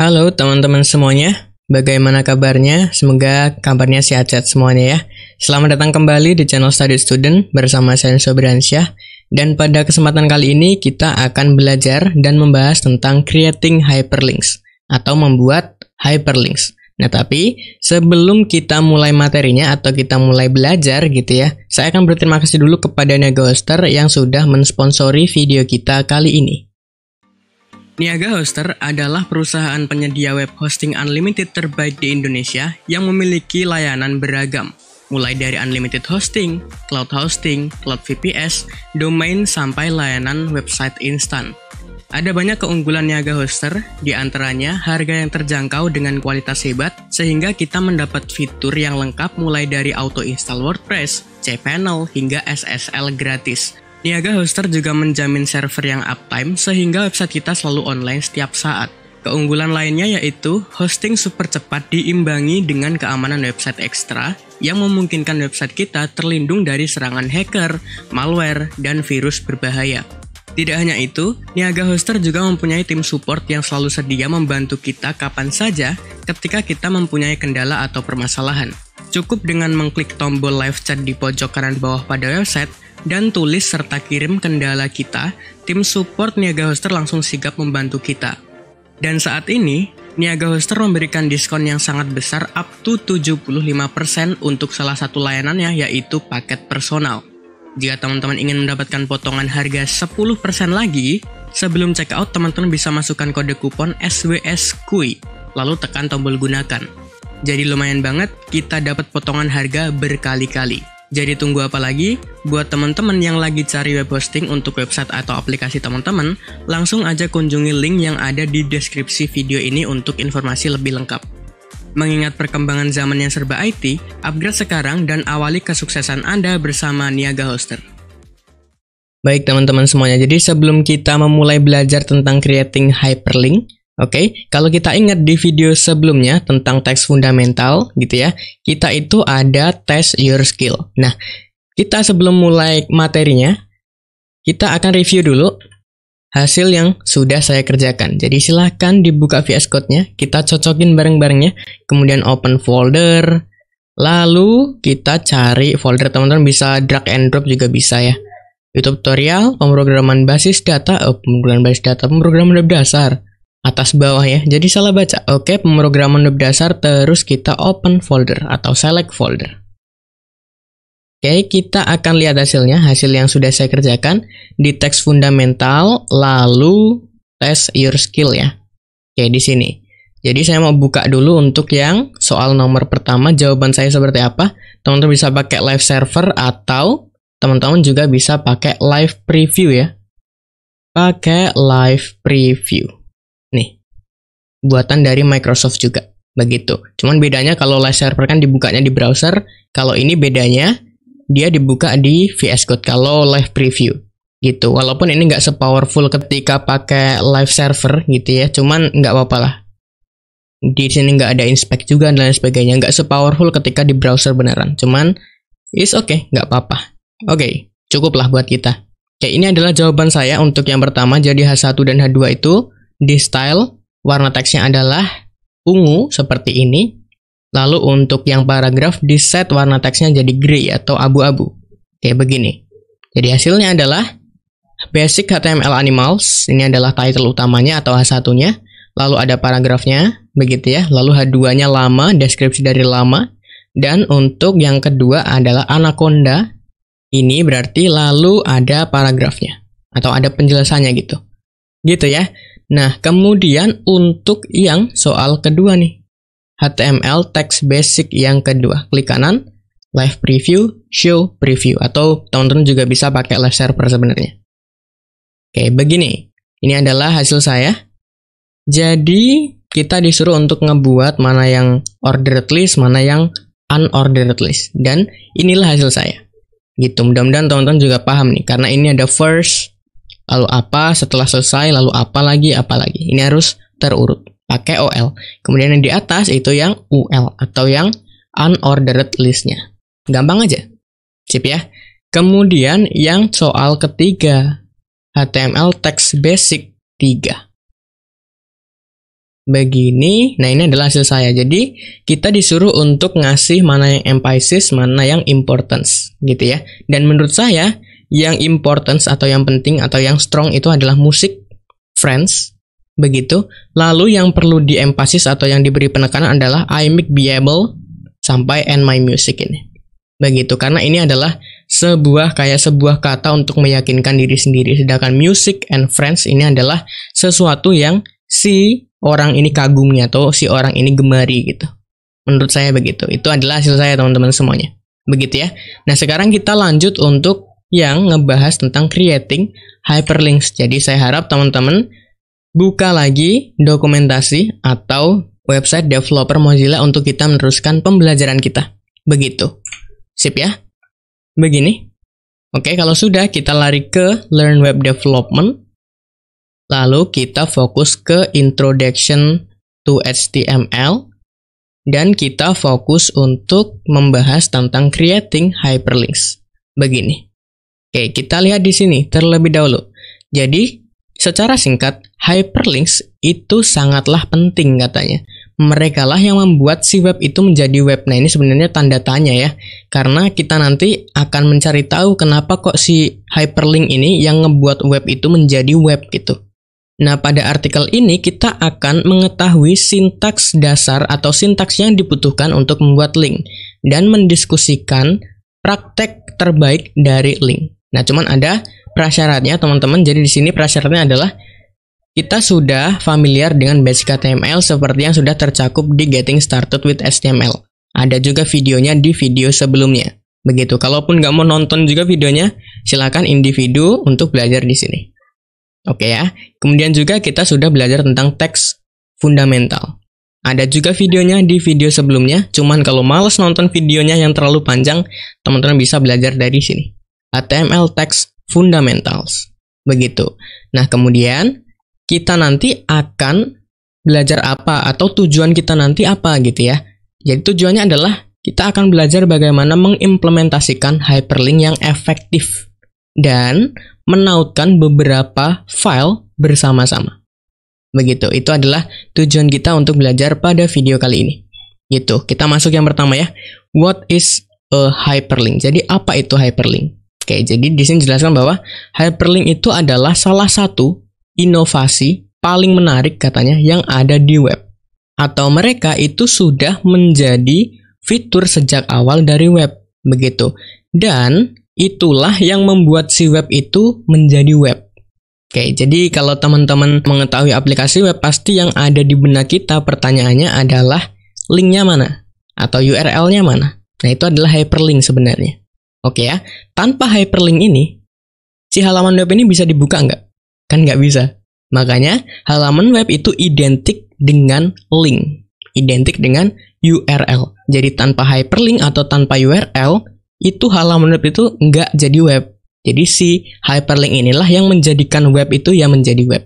Halo teman-teman semuanya, bagaimana kabarnya? Semoga kabarnya sehat-sehat semuanya ya. Selamat datang kembali di channel Study Student bersama saya Sobransyah. Dan pada kesempatan kali ini kita akan belajar dan membahas tentang creating hyperlinks atau membuat hyperlinks. Nah tapi sebelum kita mulai materinya atau kita mulai belajar gitu ya, saya akan berterima kasih dulu kepada Negoster yang sudah mensponsori video kita kali ini. Niaga Hoster adalah perusahaan penyedia web hosting unlimited terbaik di Indonesia yang memiliki layanan beragam, mulai dari unlimited hosting, cloud hosting, cloud VPS, domain, sampai layanan website instan. Ada banyak keunggulan niaga hoster, di antaranya harga yang terjangkau dengan kualitas hebat, sehingga kita mendapat fitur yang lengkap mulai dari auto install WordPress, cPanel, hingga SSL gratis. Niaga Hoster juga menjamin server yang uptime sehingga website kita selalu online setiap saat. Keunggulan lainnya yaitu hosting super cepat diimbangi dengan keamanan website ekstra yang memungkinkan website kita terlindung dari serangan hacker, malware, dan virus berbahaya. Tidak hanya itu, Niaga Hoster juga mempunyai tim support yang selalu sedia membantu kita kapan saja ketika kita mempunyai kendala atau permasalahan. Cukup dengan mengklik tombol live chat di pojok kanan bawah pada website, dan tulis serta kirim kendala kita, tim support Niaga Hoster langsung sigap membantu kita. Dan saat ini, Niaga Hoster memberikan diskon yang sangat besar up to 75% untuk salah satu layanannya yaitu paket personal. Jika teman-teman ingin mendapatkan potongan harga 10% lagi, sebelum check out teman-teman bisa masukkan kode kupon SWS KUI, lalu tekan tombol gunakan. Jadi lumayan banget kita dapat potongan harga berkali-kali. Jadi tunggu apa lagi? Buat teman-teman yang lagi cari web hosting untuk website atau aplikasi teman-teman, langsung aja kunjungi link yang ada di deskripsi video ini untuk informasi lebih lengkap. Mengingat perkembangan zaman yang serba IT, upgrade sekarang dan awali kesuksesan Anda bersama Niaga Hoster. Baik teman-teman semuanya, jadi sebelum kita memulai belajar tentang creating hyperlink, Oke, okay? kalau kita ingat di video sebelumnya tentang teks fundamental gitu ya, kita itu ada tes your skill. Nah, kita sebelum mulai materinya, kita akan review dulu hasil yang sudah saya kerjakan. Jadi silahkan dibuka VS Code-nya, kita cocokin bareng-barengnya, kemudian open folder, lalu kita cari folder teman-teman bisa drag and drop juga bisa ya. YouTube tutorial, pemrograman basis data, oh, pemrograman basis data, pemrograman web dasar atas bawah ya. Jadi salah baca. Oke, pemrograman web dasar terus kita open folder atau select folder. Oke, kita akan lihat hasilnya. Hasil yang sudah saya kerjakan di teks fundamental lalu test your skill ya. Oke, di sini. Jadi saya mau buka dulu untuk yang soal nomor pertama jawaban saya seperti apa. Teman-teman bisa pakai live server atau teman-teman juga bisa pakai live preview ya. Pakai live preview buatan dari Microsoft juga begitu. Cuman bedanya kalau live server kan dibukanya di browser, kalau ini bedanya dia dibuka di VS Code kalau live preview gitu. Walaupun ini nggak sepowerful ketika pakai live server gitu ya, cuman nggak apa-apa lah. Di sini nggak ada inspect juga dan lain sebagainya, nggak sepowerful ketika di browser beneran. Cuman is okay, nggak apa-apa. Oke, okay, cukuplah buat kita. Oke, okay, ini adalah jawaban saya untuk yang pertama. Jadi H1 dan H2 itu di style Warna teksnya adalah ungu seperti ini. Lalu untuk yang paragraf di set warna teksnya jadi grey atau abu-abu. Kayak begini. Jadi hasilnya adalah basic HTML animals. Ini adalah title utamanya atau H1-nya. Lalu ada paragrafnya, begitu ya. Lalu H2-nya lama, deskripsi dari lama. Dan untuk yang kedua adalah anaconda. Ini berarti lalu ada paragrafnya atau ada penjelasannya gitu. Gitu ya. Nah, kemudian untuk yang soal kedua nih. HTML text basic yang kedua. Klik kanan, live preview, show preview atau teman-teman juga bisa pakai live server sebenarnya. Oke, begini. Ini adalah hasil saya. Jadi, kita disuruh untuk ngebuat mana yang ordered list, mana yang unordered list. Dan inilah hasil saya. Gitu, mudah-mudahan teman-teman juga paham nih, karena ini ada first, lalu apa, setelah selesai, lalu apa lagi, apa lagi. Ini harus terurut, pakai OL. Kemudian yang di atas itu yang UL atau yang unordered listnya. Gampang aja, sip ya. Kemudian yang soal ketiga, HTML Text Basic 3. Begini, nah ini adalah hasil saya. Jadi, kita disuruh untuk ngasih mana yang emphasis, mana yang importance, gitu ya. Dan menurut saya, yang importance atau yang penting atau yang strong itu adalah musik, friends, begitu. Lalu yang perlu diemphasis atau yang diberi penekanan adalah I make be able sampai and my music ini. Begitu, karena ini adalah sebuah kayak sebuah kata untuk meyakinkan diri sendiri. Sedangkan music and friends ini adalah sesuatu yang si orang ini kagumi atau si orang ini gemari gitu. Menurut saya begitu. Itu adalah hasil saya teman-teman semuanya. Begitu ya. Nah, sekarang kita lanjut untuk yang ngebahas tentang creating hyperlinks. Jadi saya harap teman-teman buka lagi dokumentasi atau website developer Mozilla untuk kita meneruskan pembelajaran kita. Begitu. Sip ya? Begini. Oke, kalau sudah kita lari ke Learn Web Development. Lalu kita fokus ke Introduction to HTML dan kita fokus untuk membahas tentang creating hyperlinks. Begini. Oke, kita lihat di sini terlebih dahulu. Jadi, secara singkat, hyperlinks itu sangatlah penting katanya. Mereka lah yang membuat si web itu menjadi web. Nah, ini sebenarnya tanda tanya ya. Karena kita nanti akan mencari tahu kenapa kok si hyperlink ini yang ngebuat web itu menjadi web gitu. Nah, pada artikel ini kita akan mengetahui sintaks dasar atau sintaks yang dibutuhkan untuk membuat link dan mendiskusikan praktek terbaik dari link. Nah, cuman ada prasyaratnya teman-teman. Jadi di sini prasyaratnya adalah kita sudah familiar dengan basic HTML seperti yang sudah tercakup di Getting Started with HTML. Ada juga videonya di video sebelumnya. Begitu. Kalaupun nggak mau nonton juga videonya, silakan individu untuk belajar di sini. Oke ya. Kemudian juga kita sudah belajar tentang teks fundamental. Ada juga videonya di video sebelumnya, cuman kalau males nonton videonya yang terlalu panjang, teman-teman bisa belajar dari sini. HTML Text Fundamentals. Begitu. Nah, kemudian kita nanti akan belajar apa atau tujuan kita nanti apa gitu ya. Jadi tujuannya adalah kita akan belajar bagaimana mengimplementasikan hyperlink yang efektif dan menautkan beberapa file bersama-sama. Begitu, itu adalah tujuan kita untuk belajar pada video kali ini. Gitu, kita masuk yang pertama ya. What is a hyperlink? Jadi apa itu hyperlink? Oke, Jadi di sini jelaskan bahwa hyperlink itu adalah salah satu inovasi paling menarik katanya yang ada di web. Atau mereka itu sudah menjadi fitur sejak awal dari web, begitu. Dan itulah yang membuat si web itu menjadi web. Oke, jadi kalau teman-teman mengetahui aplikasi web, pasti yang ada di benak kita pertanyaannya adalah linknya mana? Atau URL-nya mana? Nah, itu adalah hyperlink sebenarnya. Oke ya, tanpa hyperlink ini, si halaman web ini bisa dibuka nggak? Kan nggak bisa. Makanya, halaman web itu identik dengan link. Identik dengan URL. Jadi tanpa hyperlink atau tanpa URL, itu halaman web itu nggak jadi web. Jadi si hyperlink inilah yang menjadikan web itu ya menjadi web.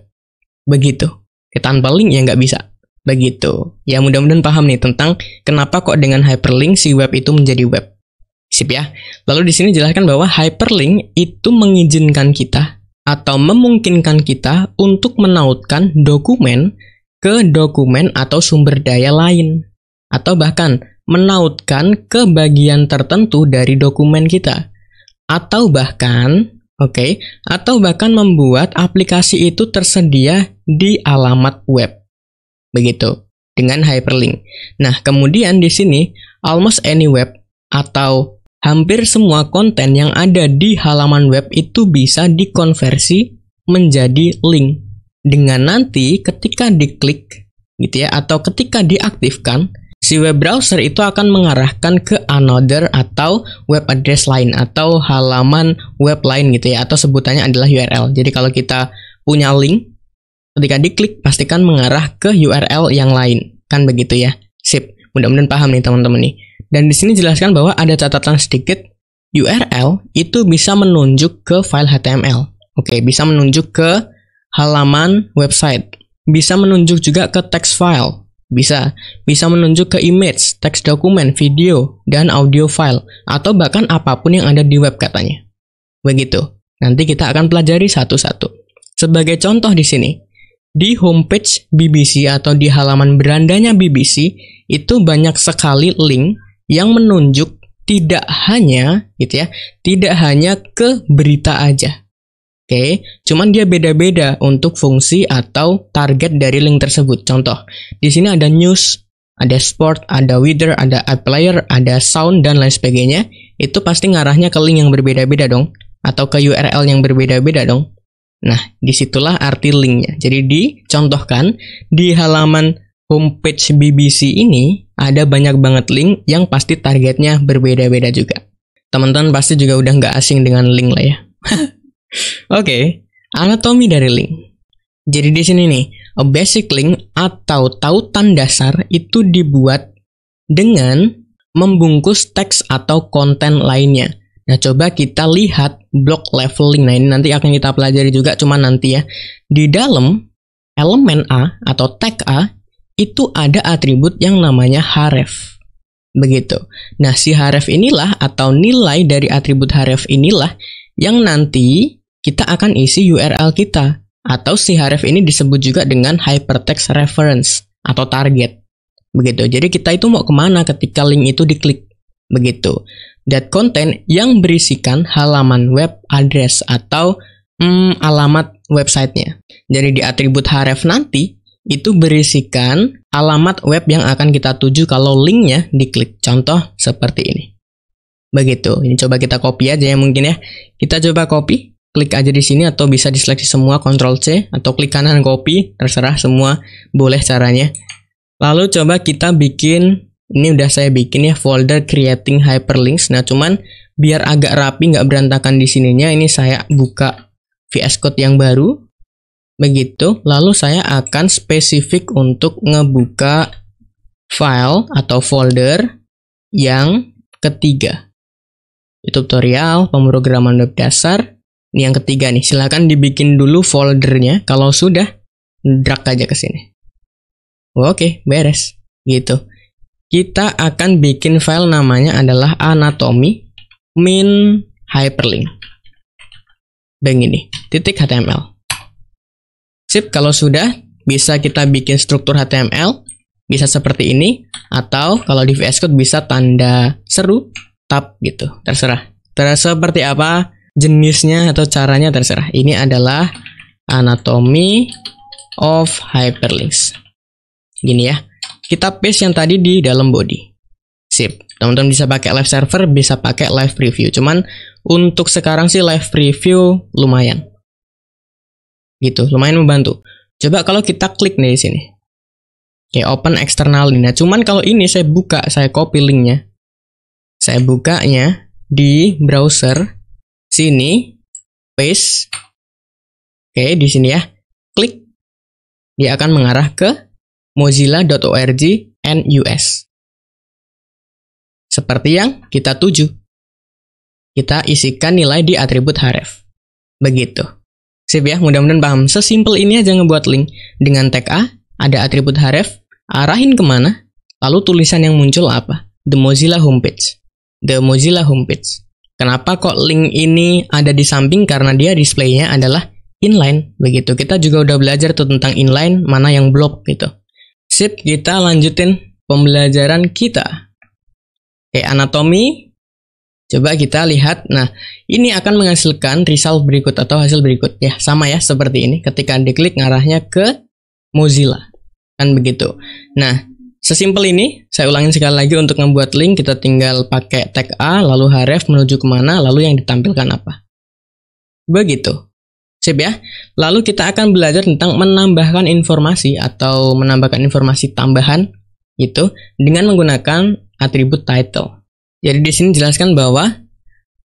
Begitu. Ya, tanpa link ya nggak bisa. Begitu. Ya mudah-mudahan paham nih tentang kenapa kok dengan hyperlink si web itu menjadi web. Sip ya. Lalu di sini jelaskan bahwa hyperlink itu mengizinkan kita atau memungkinkan kita untuk menautkan dokumen ke dokumen atau sumber daya lain atau bahkan menautkan ke bagian tertentu dari dokumen kita atau bahkan oke okay, atau bahkan membuat aplikasi itu tersedia di alamat web. Begitu dengan hyperlink. Nah, kemudian di sini almost any web atau hampir semua konten yang ada di halaman web itu bisa dikonversi menjadi link. Dengan nanti ketika diklik gitu ya atau ketika diaktifkan, si web browser itu akan mengarahkan ke another atau web address lain atau halaman web lain gitu ya atau sebutannya adalah URL. Jadi kalau kita punya link ketika diklik pastikan mengarah ke URL yang lain. Kan begitu ya. Sip. Mudah-mudahan paham nih teman-teman nih. Dan di sini jelaskan bahwa ada catatan sedikit URL itu bisa menunjuk ke file HTML. Oke, bisa menunjuk ke halaman website. Bisa menunjuk juga ke text file. Bisa, bisa menunjuk ke image, text dokumen, video, dan audio file, atau bahkan apapun yang ada di web katanya. Begitu. Nanti kita akan pelajari satu-satu. Sebagai contoh di sini, di homepage BBC atau di halaman berandanya BBC itu banyak sekali link yang menunjuk tidak hanya gitu ya, tidak hanya ke berita aja. Oke, okay? cuman dia beda-beda untuk fungsi atau target dari link tersebut. Contoh, di sini ada news, ada sport, ada weather, ada app player, ada sound dan lain sebagainya. Itu pasti ngarahnya ke link yang berbeda-beda dong atau ke URL yang berbeda-beda dong. Nah, disitulah arti linknya. Jadi dicontohkan di halaman homepage BBC ini ada banyak banget link yang pasti targetnya berbeda-beda juga. Teman-teman pasti juga udah nggak asing dengan link lah ya. Oke, okay, anatomi dari link. Jadi di sini nih, a basic link atau tautan dasar itu dibuat dengan membungkus teks atau konten lainnya. Nah, coba kita lihat block leveling. Nah, ini nanti akan kita pelajari juga, cuma nanti ya. Di dalam elemen A atau tag A itu ada atribut yang namanya href, Begitu. Nah, si href inilah atau nilai dari atribut href inilah yang nanti kita akan isi URL kita. Atau si href ini disebut juga dengan hypertext reference atau target. Begitu. Jadi kita itu mau kemana ketika link itu diklik. Begitu. That content yang berisikan halaman web address atau mm, alamat websitenya. Jadi di atribut href nanti itu berisikan alamat web yang akan kita tuju kalau linknya diklik. Contoh seperti ini. Begitu. Ini coba kita copy aja ya mungkin ya. Kita coba copy, klik aja di sini atau bisa diseleksi semua Ctrl C atau klik kanan copy, terserah semua boleh caranya. Lalu coba kita bikin ini udah saya bikin ya folder creating hyperlinks. Nah, cuman biar agak rapi nggak berantakan di sininya, ini saya buka VS Code yang baru Begitu, lalu saya akan spesifik untuk ngebuka file atau folder yang ketiga. tutorial pemrograman web dasar. Ini yang ketiga nih, silahkan dibikin dulu foldernya. Kalau sudah, drag aja ke sini. Oke, beres. Gitu. Kita akan bikin file namanya adalah anatomy min hyperlink. Begini, titik HTML. Sip, kalau sudah bisa kita bikin struktur HTML bisa seperti ini atau kalau di VS Code bisa tanda seru tab gitu, terserah. Terus seperti apa jenisnya atau caranya terserah. Ini adalah anatomy of hyperlinks. Gini ya. Kita paste yang tadi di dalam body. Sip. Teman-teman bisa pakai live server, bisa pakai live preview. Cuman untuk sekarang sih live preview lumayan. Gitu, lumayan membantu. Coba kalau kita klik nih di sini. Oke, open external ini. Nah, cuman kalau ini saya buka, saya copy linknya. Saya bukanya di browser sini, paste. Oke, di sini ya. Klik. Dia akan mengarah ke mozilla.org us Seperti yang kita tuju. Kita isikan nilai di atribut href Begitu. Sip ya, mudah-mudahan paham. Sesimpel ini aja ngebuat link. Dengan tag A, ada atribut href, arahin kemana, lalu tulisan yang muncul apa? The Mozilla homepage. The Mozilla homepage. Kenapa kok link ini ada di samping? Karena dia displaynya adalah inline, begitu. Kita juga udah belajar tuh tentang inline, mana yang block gitu. Sip, kita lanjutin pembelajaran kita. Oke, anatomi Coba kita lihat. Nah, ini akan menghasilkan result berikut atau hasil berikut ya. Sama ya seperti ini. Ketika diklik ngarahnya ke Mozilla. Kan begitu. Nah, sesimpel ini. Saya ulangin sekali lagi untuk membuat link kita tinggal pakai tag A lalu href menuju kemana lalu yang ditampilkan apa. Begitu. Sip ya. Lalu kita akan belajar tentang menambahkan informasi atau menambahkan informasi tambahan itu dengan menggunakan atribut title. Jadi di sini jelaskan bahwa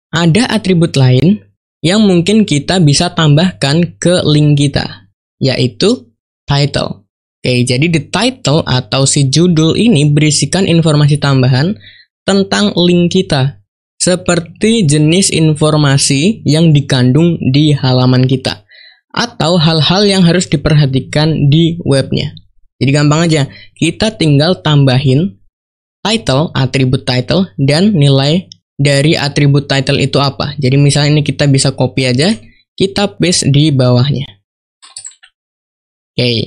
ada atribut lain yang mungkin kita bisa tambahkan ke link kita, yaitu title. Oke, jadi di title atau si judul ini berisikan informasi tambahan tentang link kita, seperti jenis informasi yang dikandung di halaman kita, atau hal-hal yang harus diperhatikan di webnya. Jadi gampang aja, kita tinggal tambahin title, atribut title, dan nilai dari atribut title itu apa. Jadi misalnya ini kita bisa copy aja, kita paste di bawahnya. Oke, okay.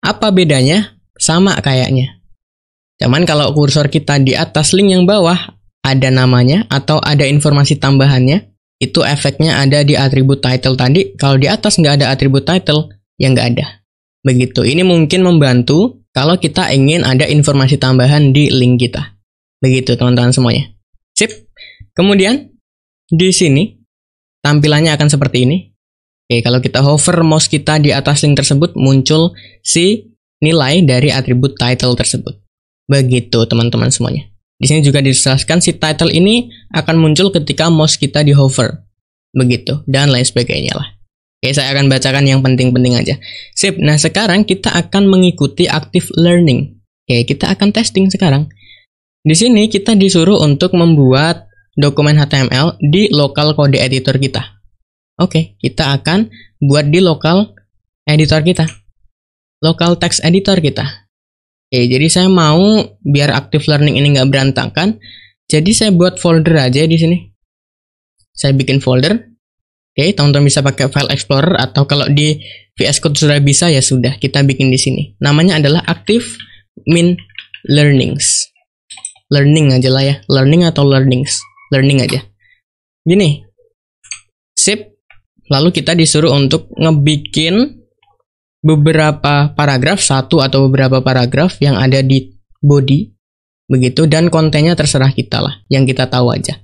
apa bedanya? Sama kayaknya. Cuman kalau kursor kita di atas link yang bawah, ada namanya atau ada informasi tambahannya, itu efeknya ada di atribut title tadi. Kalau di atas nggak ada atribut title, ya nggak ada. Begitu, ini mungkin membantu kalau kita ingin ada informasi tambahan di link kita. Begitu teman-teman semuanya. Sip. Kemudian di sini tampilannya akan seperti ini. Oke, kalau kita hover mouse kita di atas link tersebut muncul si nilai dari atribut title tersebut. Begitu teman-teman semuanya. Di sini juga dijelaskan si title ini akan muncul ketika mouse kita di hover. Begitu dan lain sebagainya lah. Oke, saya akan bacakan yang penting-penting aja. Sip, nah sekarang kita akan mengikuti active learning. Oke, kita akan testing sekarang. Di sini kita disuruh untuk membuat dokumen HTML di lokal kode editor kita. Oke, kita akan buat di lokal editor kita. Lokal text editor kita. Oke, jadi saya mau biar active learning ini nggak berantakan. Jadi saya buat folder aja di sini. Saya bikin folder, Oke, teman-teman bisa pakai File Explorer atau kalau di VS Code sudah bisa ya sudah kita bikin di sini. Namanya adalah Active Min Learnings. Learning aja lah ya, learning atau learnings, learning aja. Gini, sip. Lalu kita disuruh untuk ngebikin beberapa paragraf satu atau beberapa paragraf yang ada di body begitu dan kontennya terserah kita lah yang kita tahu aja.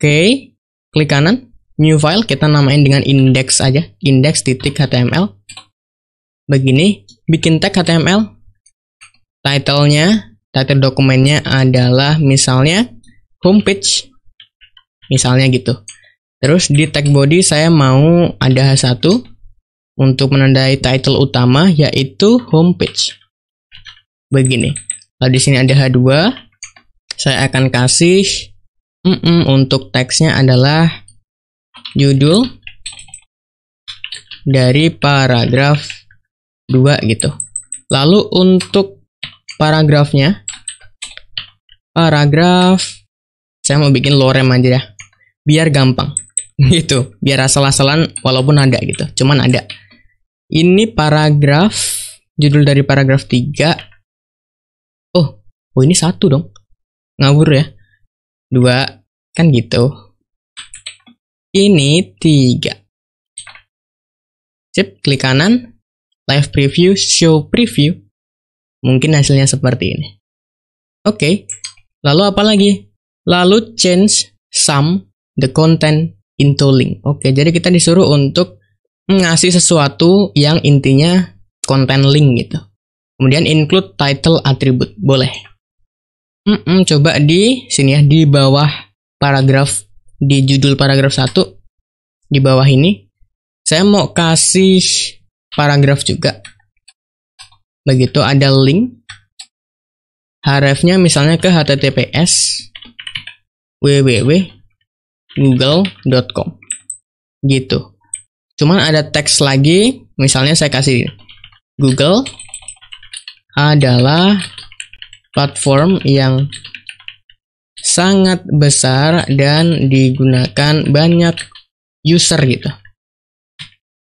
Oke, klik kanan new file kita namain dengan index aja index titik html begini bikin tag html title-nya title dokumennya adalah misalnya homepage misalnya gitu terus di tag body saya mau ada H1 untuk menandai title utama yaitu homepage begini lalu di sini ada H2 saya akan kasih mm -mm, untuk teksnya adalah judul dari paragraf 2 gitu. Lalu untuk paragrafnya, paragraf, saya mau bikin lorem aja ya, biar gampang gitu, biar asal-asalan walaupun ada gitu, cuman ada. Ini paragraf, judul dari paragraf 3. Oh, oh ini satu dong. Ngawur ya. Dua, kan gitu ini tiga. Sip, klik kanan, live preview, show preview. Mungkin hasilnya seperti ini. Oke, okay. lalu apa lagi? Lalu change some the content into link. Oke, okay, jadi kita disuruh untuk ngasih sesuatu yang intinya konten link gitu. Kemudian include title attribute, boleh. Mm -mm, coba di sini ya, di bawah paragraf di judul paragraf 1 di bawah ini saya mau kasih paragraf juga begitu ada link hrefnya misalnya ke https www.google.com gitu cuman ada teks lagi misalnya saya kasih Google adalah platform yang sangat besar dan digunakan banyak user gitu.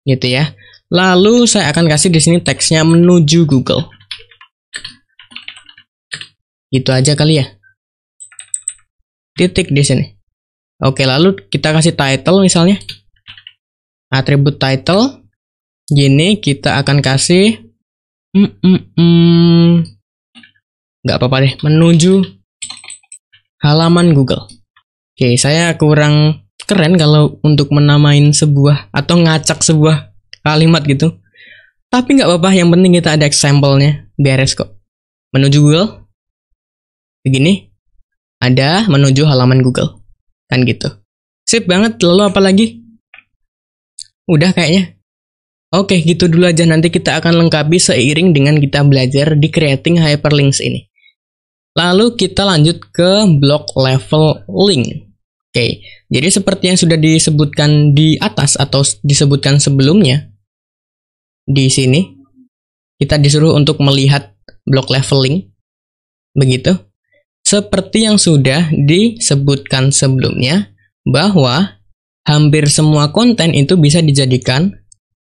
Gitu ya. Lalu saya akan kasih di sini teksnya menuju Google. Gitu aja kali ya. Titik di sini. Oke, lalu kita kasih title misalnya. Atribut title. Gini kita akan kasih mm, mm, mm. apa-apa deh menuju halaman Google. Oke, saya kurang keren kalau untuk menamain sebuah atau ngacak sebuah kalimat gitu. Tapi nggak apa-apa, yang penting kita ada example-nya. beres kok. Menuju Google, begini, ada menuju halaman Google, kan gitu. Sip banget, lalu apa lagi? Udah kayaknya. Oke, gitu dulu aja. Nanti kita akan lengkapi seiring dengan kita belajar di creating hyperlinks ini. Lalu kita lanjut ke block level link. Oke, jadi seperti yang sudah disebutkan di atas atau disebutkan sebelumnya, di sini kita disuruh untuk melihat block level link. Begitu. Seperti yang sudah disebutkan sebelumnya, bahwa hampir semua konten itu bisa dijadikan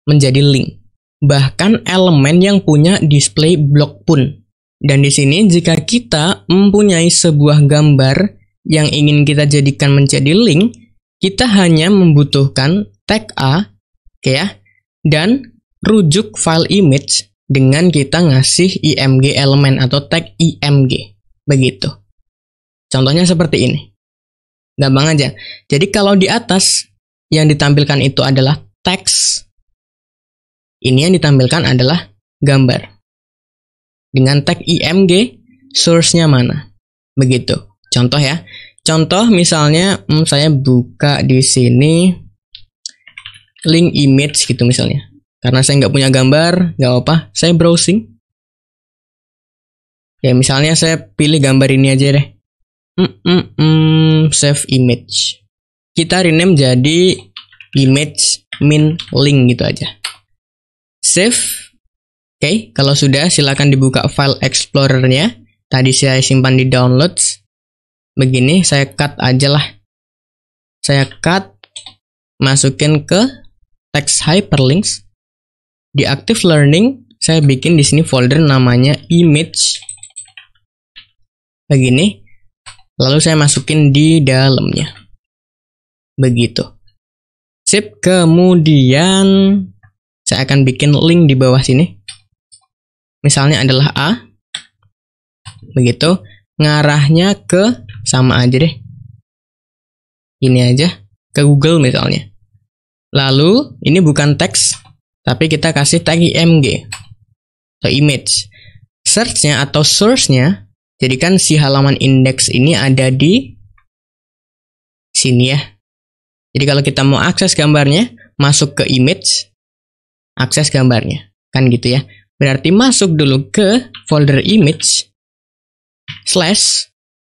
menjadi link. Bahkan elemen yang punya display block pun dan di sini jika kita mempunyai sebuah gambar yang ingin kita jadikan menjadi link, kita hanya membutuhkan tag A, oke okay ya, dan rujuk file image dengan kita ngasih img element atau tag img, begitu. Contohnya seperti ini. Gampang aja. Jadi kalau di atas yang ditampilkan itu adalah teks, ini yang ditampilkan adalah gambar dengan tag IMG source-nya mana. Begitu. Contoh ya. Contoh misalnya hmm, saya buka di sini link image gitu misalnya. Karena saya nggak punya gambar, nggak apa, saya browsing. Ya misalnya saya pilih gambar ini aja deh. Mm -mm -mm, save image. Kita rename jadi image min link gitu aja. Save Oke, okay, kalau sudah silakan dibuka file explorernya. Tadi saya simpan di downloads. Begini, saya cut aja lah. Saya cut, masukin ke text hyperlinks. Di active learning, saya bikin di sini folder namanya image. Begini. Lalu saya masukin di dalamnya. Begitu. Sip, kemudian saya akan bikin link di bawah sini misalnya adalah A begitu ngarahnya ke sama aja deh ini aja ke Google misalnya lalu ini bukan teks tapi kita kasih tag img atau image searchnya atau source-nya jadikan si halaman indeks ini ada di sini ya jadi kalau kita mau akses gambarnya masuk ke image akses gambarnya kan gitu ya Berarti masuk dulu ke folder image slash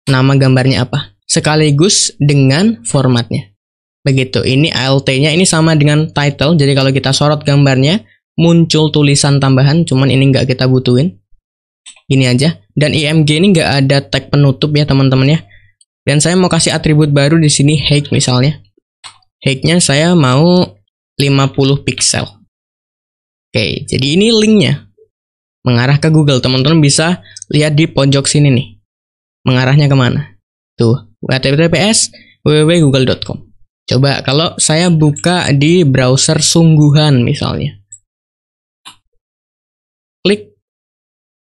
nama gambarnya apa. Sekaligus dengan formatnya. Begitu, ini ALT-nya ini sama dengan title. Jadi kalau kita sorot gambarnya, muncul tulisan tambahan, cuman ini nggak kita butuhin. Ini aja. Dan IMG ini nggak ada tag penutup ya teman-teman ya. Dan saya mau kasih atribut baru di sini height misalnya. height nya saya mau 50 pixel. Oke, jadi ini linknya mengarah ke Google. Teman-teman bisa lihat di pojok sini nih. Mengarahnya kemana? Tuh, https www.google.com. Coba kalau saya buka di browser sungguhan misalnya. Klik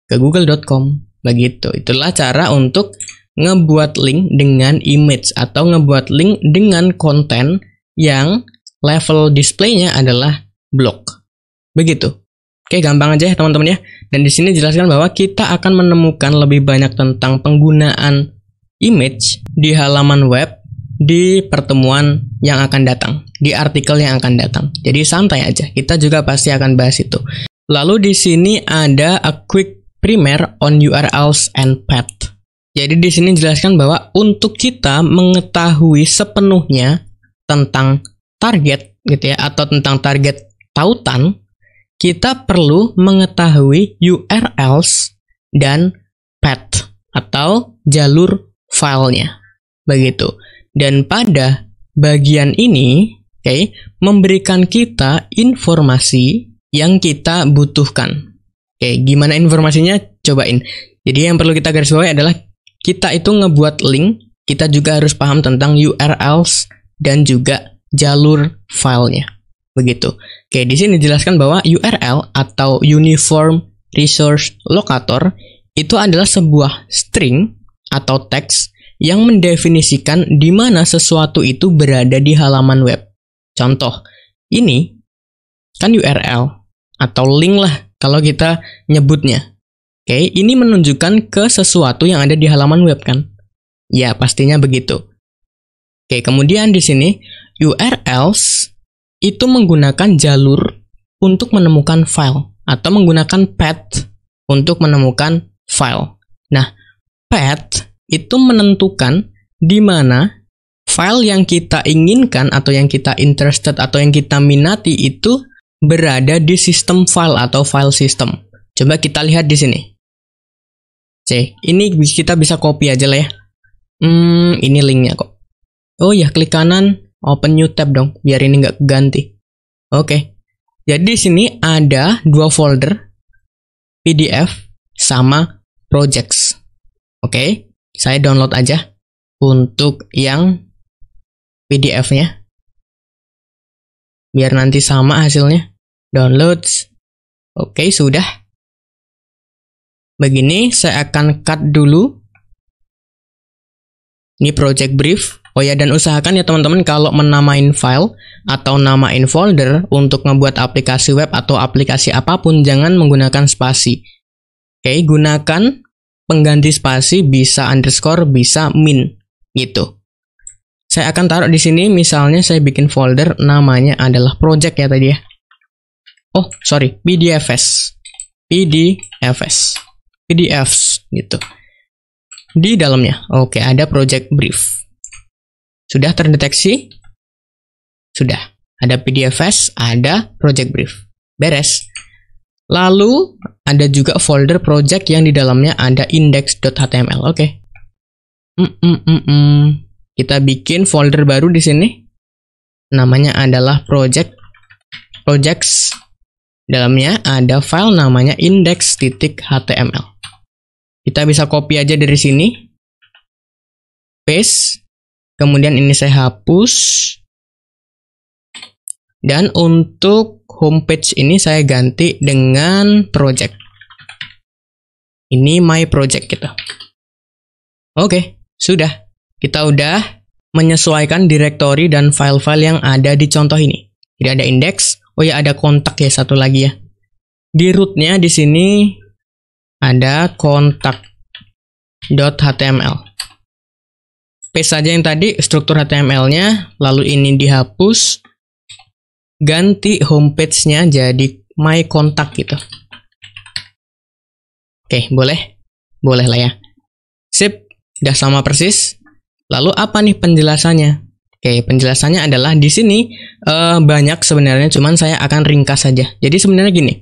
ke google.com. Begitu. Itulah cara untuk ngebuat link dengan image atau ngebuat link dengan konten yang level displaynya adalah blog. Begitu. Oke, gampang aja ya teman-teman ya. Dan di sini jelaskan bahwa kita akan menemukan lebih banyak tentang penggunaan image di halaman web di pertemuan yang akan datang, di artikel yang akan datang. Jadi santai aja, kita juga pasti akan bahas itu. Lalu di sini ada a quick primer on URLs and path. Jadi di sini jelaskan bahwa untuk kita mengetahui sepenuhnya tentang target gitu ya atau tentang target tautan kita perlu mengetahui URLs dan path atau jalur filenya. Begitu. Dan pada bagian ini, oke, okay, memberikan kita informasi yang kita butuhkan. Oke, okay, gimana informasinya? Cobain. Jadi yang perlu kita garis bawahi adalah kita itu ngebuat link, kita juga harus paham tentang URLs dan juga jalur filenya. Begitu. Oke, di sini dijelaskan bahwa URL atau Uniform Resource Locator itu adalah sebuah string atau teks yang mendefinisikan di mana sesuatu itu berada di halaman web. Contoh, ini kan URL atau link lah kalau kita nyebutnya. Oke, ini menunjukkan ke sesuatu yang ada di halaman web kan? Ya, pastinya begitu. Oke, kemudian di sini URLs itu menggunakan jalur untuk menemukan file atau menggunakan path untuk menemukan file. Nah, path itu menentukan di mana file yang kita inginkan atau yang kita interested atau yang kita minati itu berada di sistem file atau file system. Coba kita lihat di sini. C, ini kita bisa copy aja lah ya. Hmm, ini linknya kok. Oh ya, klik kanan, Open new tab dong, biar ini nggak ganti. Oke. Jadi di sini ada dua folder, PDF sama projects. Oke, saya download aja untuk yang PDF-nya. Biar nanti sama hasilnya. Downloads. Oke, sudah. Begini, saya akan cut dulu. Ini project brief. Oh ya, dan usahakan ya teman-teman kalau menamain file atau namain folder untuk membuat aplikasi web atau aplikasi apapun, jangan menggunakan spasi. Oke, gunakan pengganti spasi bisa underscore, bisa min, gitu. Saya akan taruh di sini, misalnya saya bikin folder namanya adalah project ya tadi ya. Oh, sorry, PDFS. PDFS. PDFs, gitu. Di dalamnya, oke, ada project brief. Sudah terdeteksi? Sudah. Ada PDFS, ada project brief. Beres. Lalu ada juga folder project yang di dalamnya ada index.html. Oke. Okay. Mm, mm -mm -mm. Kita bikin folder baru di sini. Namanya adalah project projects. Dalamnya ada file namanya index.html. Kita bisa copy aja dari sini. Paste Kemudian ini saya hapus. Dan untuk homepage ini saya ganti dengan project. Ini my project kita. Gitu. Oke, sudah. Kita udah menyesuaikan direktori dan file-file yang ada di contoh ini. Tidak ada index. Oh ya, ada kontak ya satu lagi ya. Di rootnya di sini ada kontak.html paste saja yang tadi struktur HTML-nya, lalu ini dihapus, ganti homepage-nya jadi my contact gitu. Oke, boleh? Boleh lah ya. Sip, udah sama persis. Lalu apa nih penjelasannya? Oke, penjelasannya adalah di sini uh, banyak sebenarnya, cuman saya akan ringkas saja. Jadi sebenarnya gini,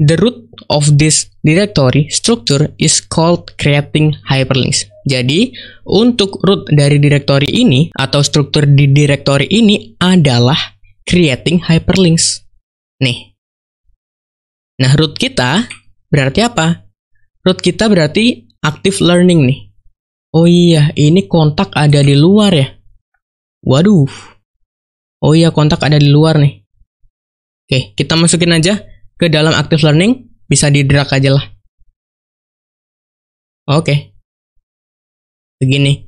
the root of this directory structure is called creating hyperlinks. Jadi, untuk root dari directory ini atau struktur di directory ini adalah creating hyperlinks. Nih. Nah, root kita berarti apa? Root kita berarti active learning nih. Oh iya, ini kontak ada di luar ya. Waduh. Oh iya, kontak ada di luar nih. Oke, kita masukin aja ke dalam active learning, bisa di drag aja lah. Oke, Begini.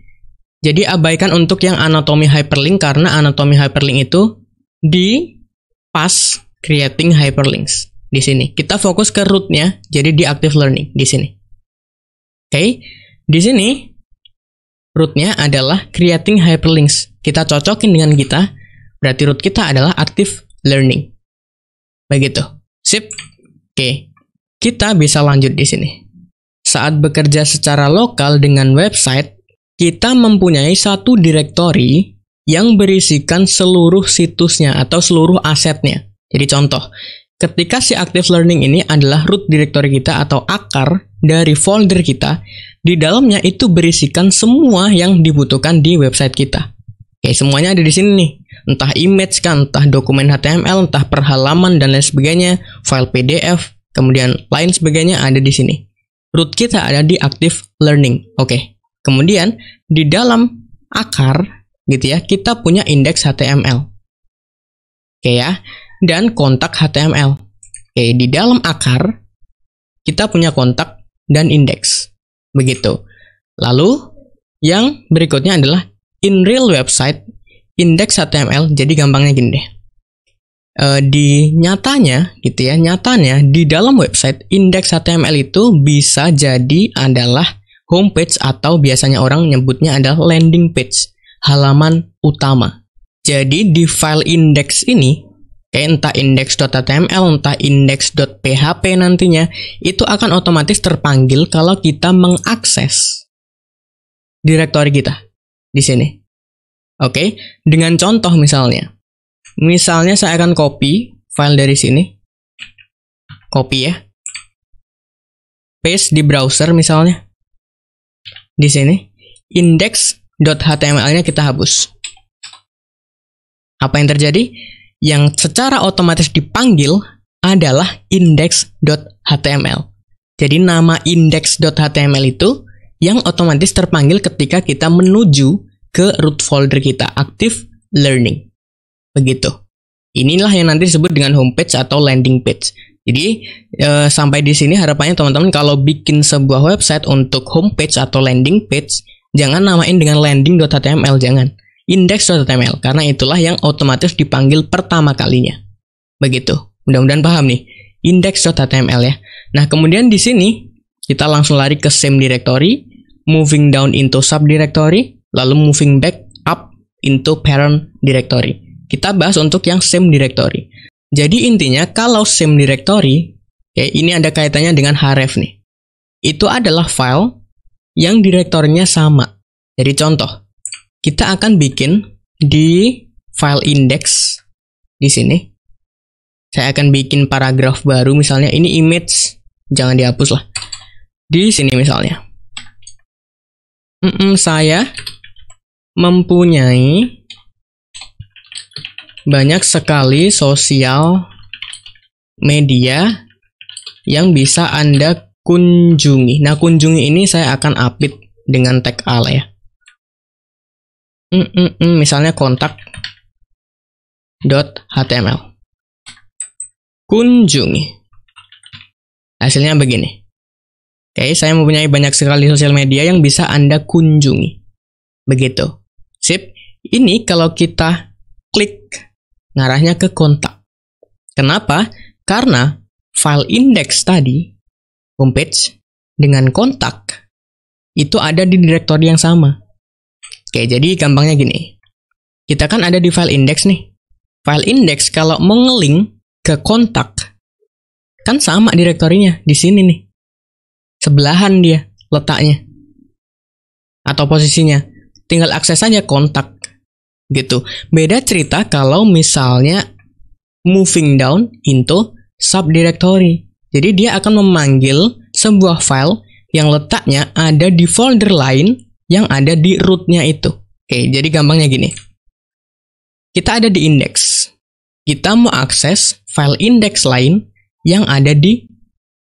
Jadi abaikan untuk yang anatomi hyperlink karena anatomi hyperlink itu di pas creating hyperlinks di sini. Kita fokus ke rootnya, jadi di active learning di sini. Oke, okay? di sini rootnya adalah creating hyperlinks. Kita cocokin dengan kita, berarti root kita adalah active learning. Begitu. Sip. Oke, okay. kita bisa lanjut di sini. Saat bekerja secara lokal dengan website, kita mempunyai satu direktori yang berisikan seluruh situsnya atau seluruh asetnya. Jadi contoh, ketika si active learning ini adalah root directory kita atau akar dari folder kita, di dalamnya itu berisikan semua yang dibutuhkan di website kita. Oke, semuanya ada di sini nih. Entah image kan, entah dokumen HTML, entah perhalaman dan lain sebagainya, file PDF, kemudian lain sebagainya ada di sini. Root kita ada di active learning. Oke, Kemudian di dalam akar gitu ya, kita punya indeks HTML. Oke ya. Dan kontak HTML. Oke, di dalam akar kita punya kontak dan indeks. Begitu. Lalu yang berikutnya adalah in real website indeks HTML. Jadi gampangnya gini deh. E, di nyatanya gitu ya, nyatanya di dalam website indeks HTML itu bisa jadi adalah Homepage atau biasanya orang menyebutnya adalah landing page, halaman utama. Jadi di file index ini, kayak entah index.html, entah index.php nantinya, itu akan otomatis terpanggil kalau kita mengakses direktori kita di sini. Oke, okay? dengan contoh misalnya. Misalnya saya akan copy file dari sini. Copy ya. Paste di browser misalnya di sini index.html-nya kita hapus. Apa yang terjadi? Yang secara otomatis dipanggil adalah index.html. Jadi nama index.html itu yang otomatis terpanggil ketika kita menuju ke root folder kita active learning. Begitu. Inilah yang nanti disebut dengan homepage atau landing page. Jadi e, sampai di sini harapannya teman-teman kalau bikin sebuah website untuk homepage atau landing page, jangan namain dengan landing.html jangan. index.html karena itulah yang otomatis dipanggil pertama kalinya. Begitu. Mudah-mudahan paham nih. index.html ya. Nah, kemudian di sini kita langsung lari ke same directory, moving down into subdirectory, lalu moving back up into parent directory. Kita bahas untuk yang same directory. Jadi intinya kalau same directory, ya ini ada kaitannya dengan href nih. Itu adalah file yang direktornya sama. Jadi contoh, kita akan bikin di file index di sini. Saya akan bikin paragraf baru misalnya ini image, jangan dihapus lah. Di sini misalnya. Mm -mm, saya mempunyai banyak sekali sosial media yang bisa Anda kunjungi. Nah, kunjungi ini saya akan update dengan tag al ya. Mm -mm, mm misalnya kontak .html. Kunjungi. Hasilnya begini. Oke, saya mempunyai banyak sekali sosial media yang bisa Anda kunjungi. Begitu. Sip. Ini kalau kita klik ngarahnya ke kontak. Kenapa? Karena file index tadi, homepage, dengan kontak, itu ada di direktori yang sama. Oke, jadi gampangnya gini. Kita kan ada di file index nih. File index kalau mengeling ke kontak, kan sama direktorinya di sini nih. Sebelahan dia letaknya. Atau posisinya. Tinggal akses aja kontak gitu. Beda cerita kalau misalnya moving down into subdirectory. Jadi dia akan memanggil sebuah file yang letaknya ada di folder lain yang ada di rootnya itu. Oke, jadi gampangnya gini. Kita ada di index. Kita mau akses file index lain yang ada di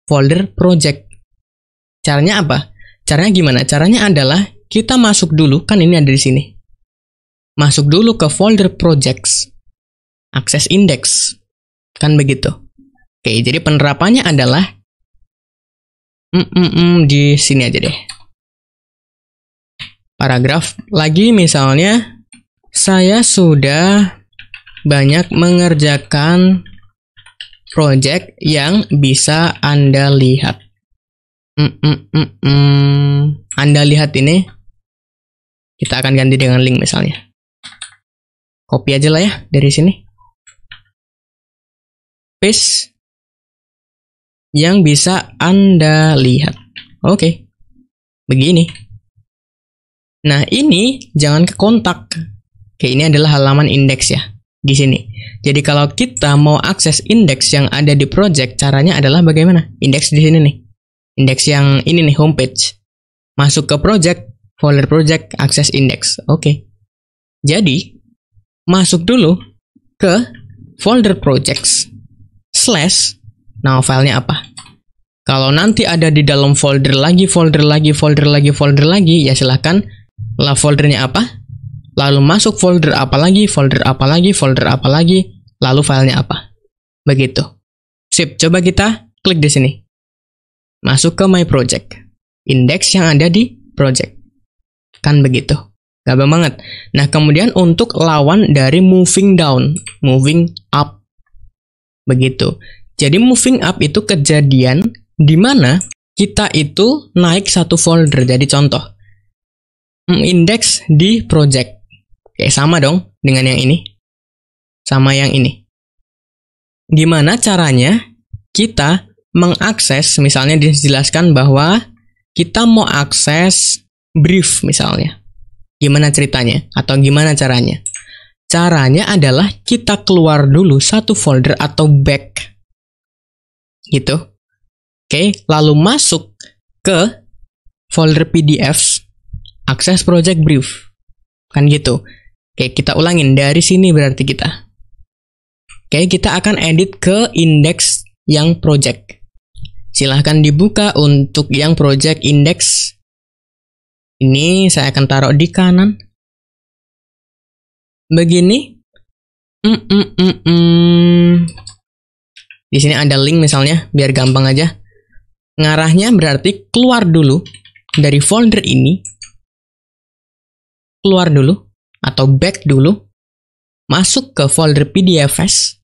folder project. Caranya apa? Caranya gimana? Caranya adalah kita masuk dulu, kan ini ada di sini masuk dulu ke folder projects, akses index, kan begitu. Oke, jadi penerapannya adalah mm, mm, mm, di sini aja deh. Paragraf lagi misalnya, saya sudah banyak mengerjakan project yang bisa Anda lihat. Mm, mm, mm, mm. Anda lihat ini, kita akan ganti dengan link misalnya copy aja lah ya dari sini paste yang bisa Anda lihat. Oke. Okay. Begini. Nah, ini jangan ke kontak. Oke, ini adalah halaman indeks ya di sini. Jadi kalau kita mau akses indeks yang ada di project, caranya adalah bagaimana? Indeks di sini nih. Indeks yang ini nih homepage. Masuk ke project, folder project, akses indeks. Oke. Okay. Jadi, masuk dulu ke folder projects slash nah filenya apa kalau nanti ada di dalam folder lagi folder lagi folder lagi folder lagi ya silahkan lah foldernya apa lalu masuk folder apa lagi folder apa lagi folder apa lagi lalu filenya apa begitu sip coba kita klik di sini masuk ke my project index yang ada di project kan begitu Gampang banget. Nah, kemudian untuk lawan dari moving down, moving up. Begitu. Jadi moving up itu kejadian di mana kita itu naik satu folder. Jadi contoh, indeks di project. Oke, sama dong dengan yang ini. Sama yang ini. Gimana caranya kita mengakses, misalnya dijelaskan bahwa kita mau akses brief misalnya Gimana ceritanya? Atau gimana caranya? Caranya adalah kita keluar dulu satu folder atau back. Gitu. Oke, lalu masuk ke folder PDF akses project brief. Kan gitu. Oke, kita ulangin dari sini berarti kita. Oke, kita akan edit ke index yang project. Silahkan dibuka untuk yang project index ini saya akan taruh di kanan. Begini. Mm -mm -mm -mm. Di sini ada link misalnya, biar gampang aja. Ngarahnya berarti keluar dulu dari folder ini. Keluar dulu atau back dulu. Masuk ke folder PDFS.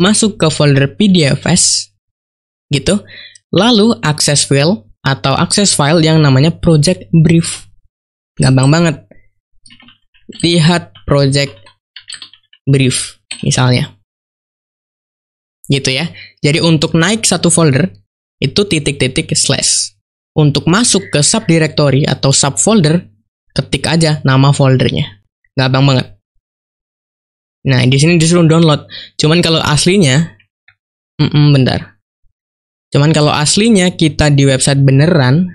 Masuk ke folder PDFS. Gitu. Lalu akses file atau akses file yang namanya project brief gampang banget lihat project brief misalnya gitu ya jadi untuk naik satu folder itu titik-titik slash untuk masuk ke subdirectory atau subfolder ketik aja nama foldernya gampang banget nah di sini disuruh download cuman kalau aslinya mm -mm, bentar cuman kalau aslinya kita di website beneran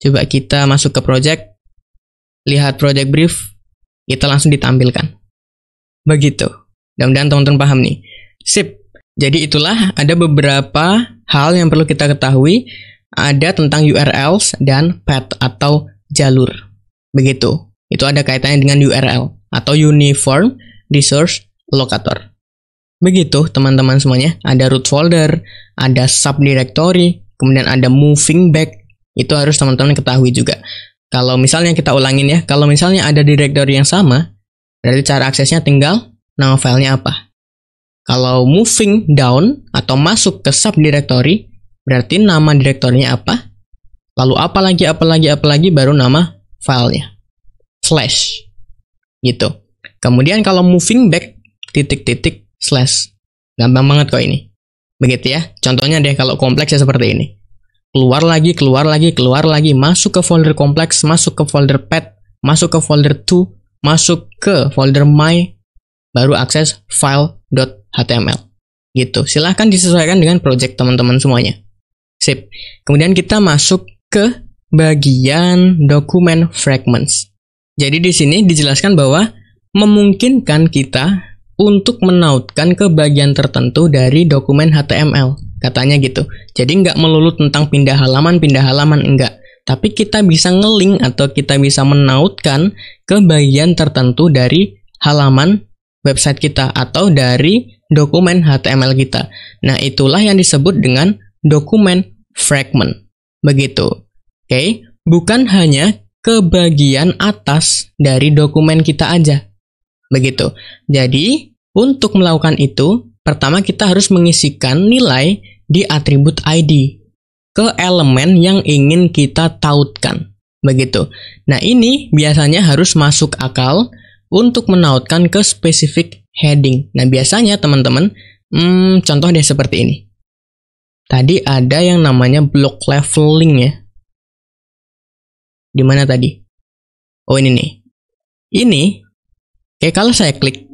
coba kita masuk ke project lihat project brief, kita langsung ditampilkan. Begitu. Mudah-mudahan teman-teman paham nih. Sip. Jadi itulah ada beberapa hal yang perlu kita ketahui ada tentang URLs dan path atau jalur. Begitu. Itu ada kaitannya dengan URL atau Uniform Resource Locator. Begitu teman-teman semuanya, ada root folder, ada subdirectory, kemudian ada moving back. Itu harus teman-teman ketahui juga. Kalau misalnya kita ulangin ya, kalau misalnya ada directory yang sama, berarti cara aksesnya tinggal nama filenya apa. Kalau moving down atau masuk ke sub directory, berarti nama direktorinya apa, lalu apa lagi, apa lagi, apa lagi, baru nama filenya. Slash. Gitu. Kemudian kalau moving back, titik-titik, slash. Gampang banget kok ini. Begitu ya. Contohnya deh kalau kompleksnya seperti ini keluar lagi, keluar lagi, keluar lagi, masuk ke folder kompleks, masuk ke folder pet, masuk ke folder to, masuk ke folder my, baru akses file.html. Gitu. Silahkan disesuaikan dengan project teman-teman semuanya. Sip. Kemudian kita masuk ke bagian dokumen fragments. Jadi di sini dijelaskan bahwa memungkinkan kita untuk menautkan ke bagian tertentu dari dokumen HTML katanya gitu. Jadi nggak melulu tentang pindah halaman, pindah halaman, enggak. Tapi kita bisa ngeling atau kita bisa menautkan ke bagian tertentu dari halaman website kita atau dari dokumen HTML kita. Nah, itulah yang disebut dengan dokumen fragment. Begitu. Oke, okay? bukan hanya ke bagian atas dari dokumen kita aja. Begitu. Jadi, untuk melakukan itu, Pertama, kita harus mengisikan nilai di atribut ID ke elemen yang ingin kita tautkan. Begitu. Nah, ini biasanya harus masuk akal untuk menautkan ke specific heading. Nah, biasanya teman-teman, hmm, contoh deh seperti ini. Tadi ada yang namanya block leveling ya. Di mana tadi? Oh, ini nih. Ini, oke kalau saya klik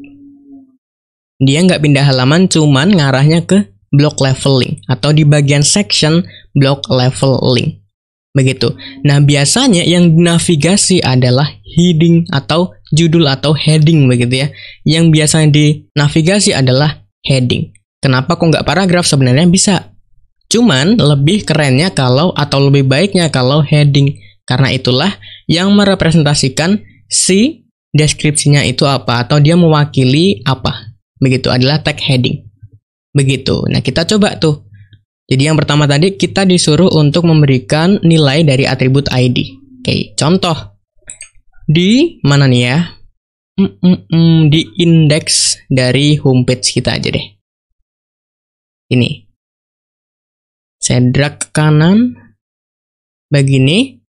dia nggak pindah halaman, cuman ngarahnya ke block leveling atau di bagian section block leveling. Begitu. Nah, biasanya yang navigasi adalah heading atau judul atau heading begitu ya. Yang biasanya di navigasi adalah heading. Kenapa kok nggak paragraf? Sebenarnya bisa. Cuman lebih kerennya kalau atau lebih baiknya kalau heading. Karena itulah yang merepresentasikan si deskripsinya itu apa atau dia mewakili apa begitu adalah tag heading begitu nah kita coba tuh jadi yang pertama tadi kita disuruh untuk memberikan nilai dari atribut ID oke contoh di mana nih ya mm, mm -mm, di indeks dari homepage kita aja deh ini saya drag ke kanan begini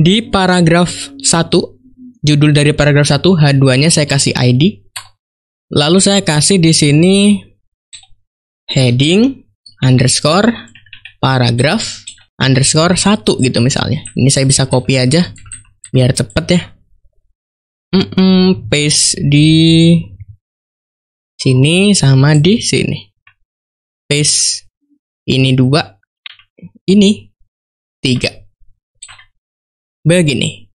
di paragraf 1 judul dari paragraf 1 H2-nya saya kasih ID Lalu saya kasih di sini heading underscore paragraph underscore 1 gitu misalnya. Ini saya bisa copy aja biar cepet ya. Mm -mm, paste di sini sama di sini. Paste ini dua, ini tiga. Begini.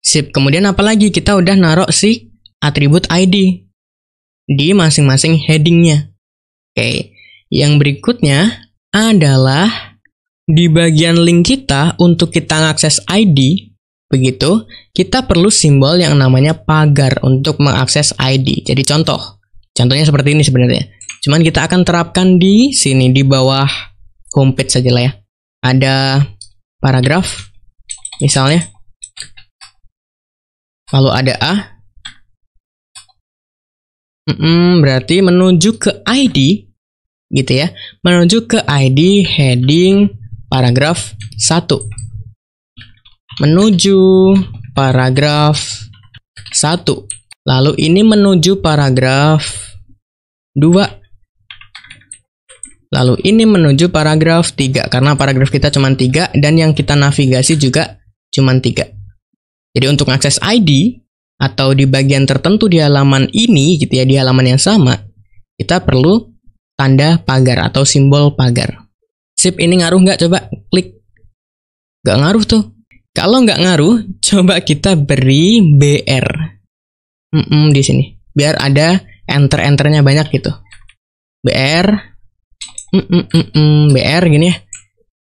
Sip, kemudian apalagi kita udah narok si atribut ID di masing-masing headingnya. Oke, yang berikutnya adalah di bagian link kita untuk kita mengakses ID, begitu, kita perlu simbol yang namanya pagar untuk mengakses ID. Jadi contoh, contohnya seperti ini sebenarnya. Cuman kita akan terapkan di sini, di bawah homepage saja lah ya. Ada paragraf, misalnya. Lalu ada A, mm berarti menuju ke ID gitu ya. Menuju ke ID heading paragraf 1. Menuju paragraf 1. Lalu ini menuju paragraf 2. Lalu ini menuju paragraf 3 karena paragraf kita cuma 3 dan yang kita navigasi juga cuma 3. Jadi untuk akses ID atau di bagian tertentu di halaman ini gitu ya, di halaman yang sama, kita perlu tanda pagar atau simbol pagar. Sip, ini ngaruh nggak? Coba klik. Nggak ngaruh tuh. Kalau nggak ngaruh, coba kita beri BR. Mm -mm, di sini. Biar ada enter-enternya banyak gitu. BR. Mm -mm -mm -mm, BR gini ya.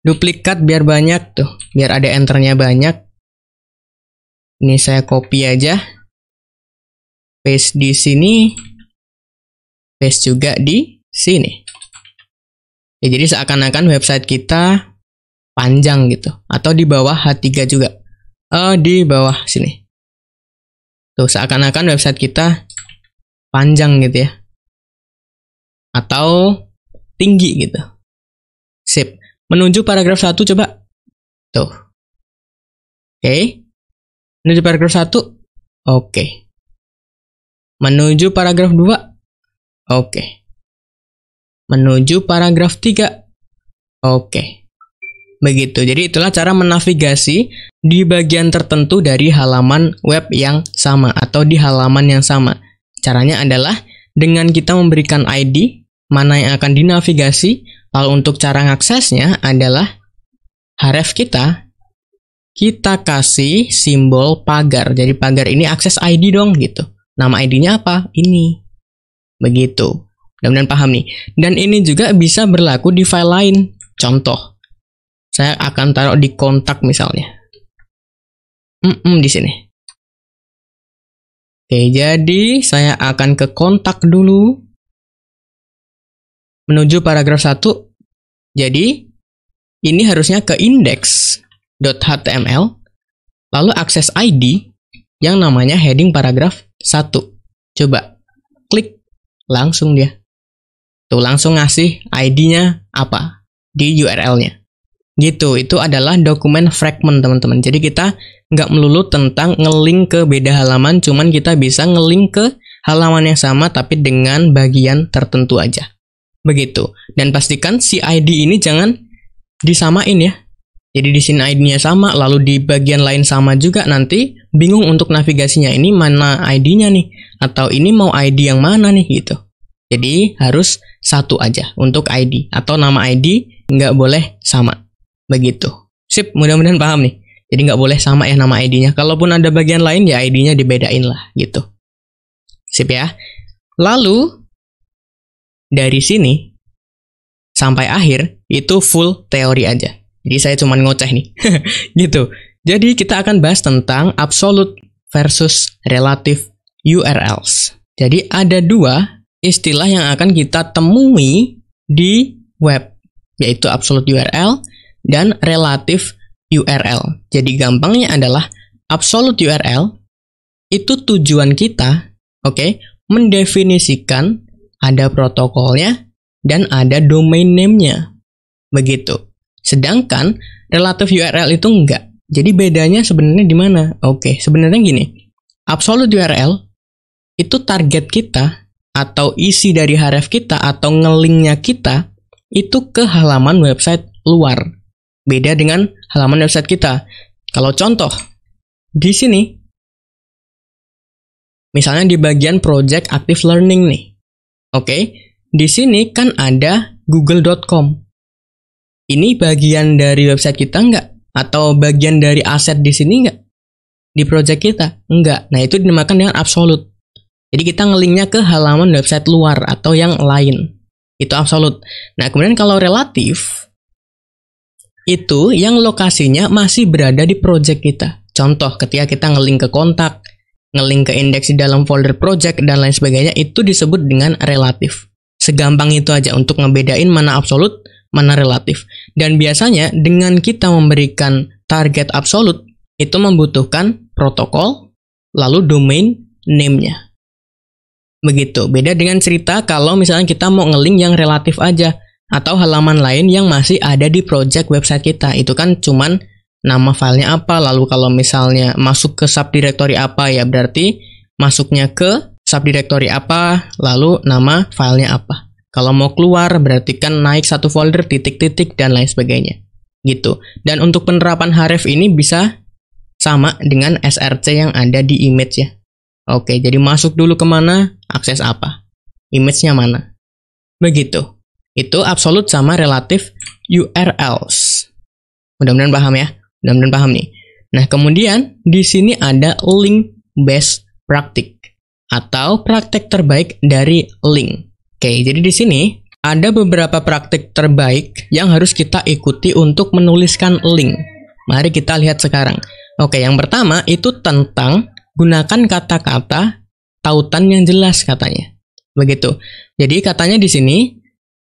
Duplikat biar banyak tuh. Biar ada enternya banyak. Ini saya copy aja. Paste di sini. Paste juga di sini. Ya, jadi seakan-akan website kita panjang gitu. Atau di bawah H3 juga. Uh, di bawah sini. Tuh, seakan-akan website kita panjang gitu ya. Atau tinggi gitu. Sip. Menuju paragraf 1 coba. Tuh. Oke. Okay. Menuju paragraf 1. Oke. Okay. Menuju paragraf 2. Oke. Okay. Menuju paragraf 3. Oke. Okay. Begitu. Jadi itulah cara menavigasi di bagian tertentu dari halaman web yang sama atau di halaman yang sama. Caranya adalah dengan kita memberikan ID mana yang akan dinavigasi, lalu untuk cara aksesnya adalah href kita kita kasih simbol pagar. Jadi pagar ini akses ID dong gitu. Nama ID-nya apa? Ini. Begitu. Mudah-mudahan paham nih. Dan ini juga bisa berlaku di file lain. Contoh, saya akan taruh di kontak misalnya. Mm -mm, di sini. Oke, jadi saya akan ke kontak dulu. Menuju paragraf 1. Jadi, ini harusnya ke indeks .html, lalu akses ID yang namanya heading paragraf 1. Coba klik langsung dia. Tuh langsung ngasih ID-nya apa di URL-nya. Gitu, itu adalah dokumen fragment teman-teman. Jadi kita nggak melulu tentang ngelink ke beda halaman, cuman kita bisa ngelink ke halaman yang sama tapi dengan bagian tertentu aja. Begitu. Dan pastikan si ID ini jangan disamain ya jadi di sini ID-nya sama, lalu di bagian lain sama juga nanti bingung untuk navigasinya ini mana ID-nya nih atau ini mau ID yang mana nih gitu. Jadi harus satu aja untuk ID atau nama ID nggak boleh sama. Begitu. Sip, mudah-mudahan paham nih. Jadi nggak boleh sama ya nama ID-nya. Kalaupun ada bagian lain ya ID-nya dibedain lah gitu. Sip ya. Lalu dari sini sampai akhir itu full teori aja. Jadi saya cuma ngoceh nih. gitu. Jadi kita akan bahas tentang absolute versus relative URLs. Jadi ada dua istilah yang akan kita temui di web, yaitu absolute URL dan relative URL. Jadi gampangnya adalah absolute URL itu tujuan kita, oke, okay, mendefinisikan ada protokolnya dan ada domain name-nya. Begitu. Sedangkan relative URL itu enggak. Jadi bedanya sebenarnya di mana? Oke, sebenarnya gini. Absolute URL itu target kita atau isi dari href kita atau ngelinknya kita itu ke halaman website luar. Beda dengan halaman website kita. Kalau contoh, di sini, misalnya di bagian project active learning nih. Oke, di sini kan ada google.com ini bagian dari website kita nggak? Atau bagian dari aset di sini nggak? Di project kita? Nggak. Nah, itu dinamakan dengan absolut. Jadi kita ngelinknya ke halaman website luar atau yang lain. Itu absolut. Nah, kemudian kalau relatif, itu yang lokasinya masih berada di project kita. Contoh, ketika kita ngelink ke kontak, ngelink ke indeks di dalam folder project, dan lain sebagainya, itu disebut dengan relatif. Segampang itu aja untuk ngebedain mana absolut, mana relatif. Dan biasanya dengan kita memberikan target absolut, itu membutuhkan protokol, lalu domain name-nya. Begitu, beda dengan cerita kalau misalnya kita mau ngelink yang relatif aja, atau halaman lain yang masih ada di project website kita. Itu kan cuman nama filenya apa, lalu kalau misalnya masuk ke subdirectory apa ya berarti masuknya ke subdirectory apa, lalu nama filenya apa. Kalau mau keluar, berarti kan naik satu folder, titik-titik, dan lain sebagainya. Gitu. Dan untuk penerapan href ini bisa sama dengan src yang ada di image ya. Oke, jadi masuk dulu kemana, akses apa, image-nya mana. Begitu. Itu absolut sama relatif URLs. Mudah-mudahan paham ya. Mudah-mudahan paham nih. Nah, kemudian di sini ada link best praktik atau praktek terbaik dari link. Oke, jadi di sini ada beberapa praktik terbaik yang harus kita ikuti untuk menuliskan link. Mari kita lihat sekarang. Oke, yang pertama itu tentang gunakan kata-kata tautan yang jelas katanya. Begitu. Jadi katanya di sini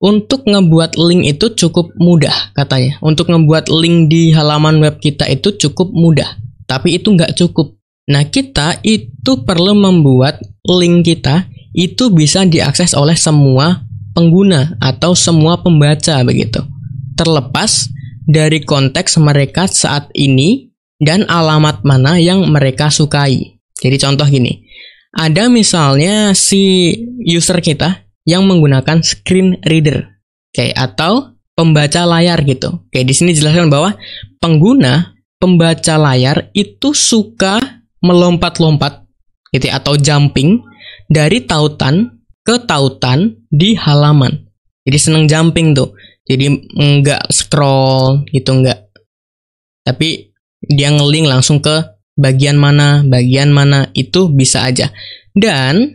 untuk ngebuat link itu cukup mudah katanya. Untuk ngebuat link di halaman web kita itu cukup mudah. Tapi itu nggak cukup. Nah, kita itu perlu membuat link kita itu bisa diakses oleh semua pengguna atau semua pembaca begitu. Terlepas dari konteks mereka saat ini dan alamat mana yang mereka sukai. Jadi contoh gini, ada misalnya si user kita yang menggunakan screen reader, oke, atau pembaca layar gitu. Oke, di sini jelaskan bahwa pengguna pembaca layar itu suka melompat-lompat gitu ya, atau jumping dari tautan ke tautan di halaman. Jadi seneng jumping tuh. Jadi nggak scroll gitu nggak. Tapi dia ngeling langsung ke bagian mana, bagian mana itu bisa aja. Dan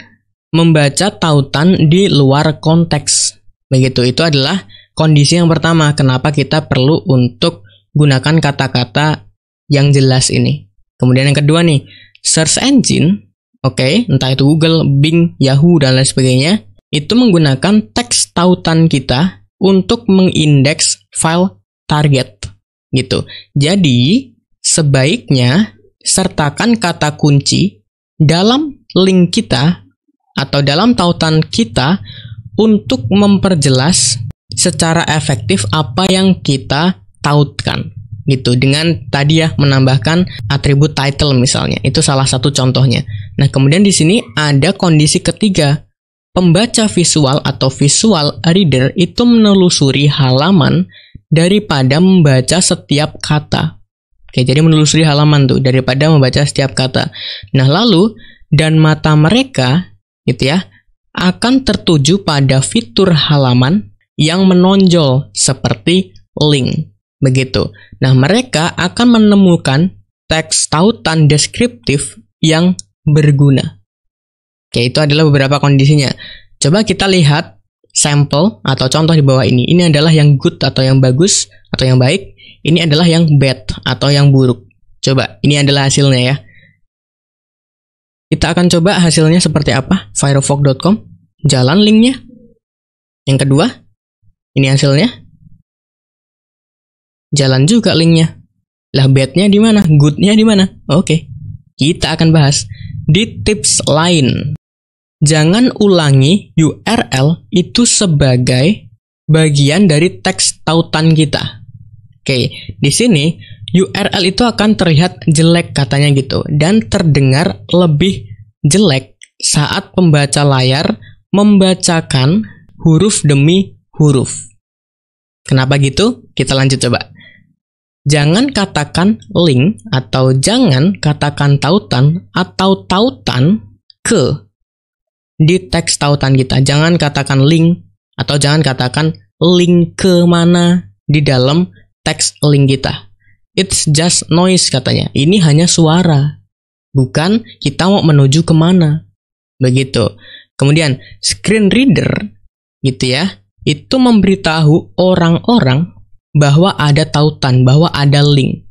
membaca tautan di luar konteks. Begitu itu adalah kondisi yang pertama kenapa kita perlu untuk gunakan kata-kata yang jelas ini. Kemudian yang kedua nih, search engine oke, okay, entah itu Google, Bing, Yahoo, dan lain sebagainya, itu menggunakan teks tautan kita untuk mengindeks file target gitu. Jadi, sebaiknya sertakan kata kunci dalam link kita atau dalam tautan kita untuk memperjelas secara efektif apa yang kita tautkan gitu dengan tadi ya menambahkan atribut title misalnya itu salah satu contohnya Nah, kemudian di sini ada kondisi ketiga. Pembaca visual atau visual reader itu menelusuri halaman daripada membaca setiap kata. Oke, jadi menelusuri halaman tuh daripada membaca setiap kata. Nah, lalu dan mata mereka gitu ya akan tertuju pada fitur halaman yang menonjol seperti link. Begitu. Nah, mereka akan menemukan teks tautan deskriptif yang berguna. Oke, itu adalah beberapa kondisinya. Coba kita lihat sampel atau contoh di bawah ini. Ini adalah yang good atau yang bagus atau yang baik. Ini adalah yang bad atau yang buruk. Coba, ini adalah hasilnya ya. Kita akan coba hasilnya seperti apa. firefox.com. Jalan linknya. Yang kedua, ini hasilnya. Jalan juga linknya. Lah badnya di mana? Goodnya di mana? Oke, kita akan bahas. Di tips lain, jangan ulangi URL itu sebagai bagian dari teks tautan kita. Oke, di sini URL itu akan terlihat jelek katanya gitu dan terdengar lebih jelek saat pembaca layar membacakan huruf demi huruf. Kenapa gitu? Kita lanjut coba. Jangan katakan link atau jangan katakan tautan atau tautan ke di teks tautan kita. Jangan katakan link atau jangan katakan link ke mana di dalam teks link kita. It's just noise katanya. Ini hanya suara. Bukan kita mau menuju kemana. Begitu. Kemudian screen reader gitu ya. Itu memberitahu orang-orang bahwa ada tautan, bahwa ada link.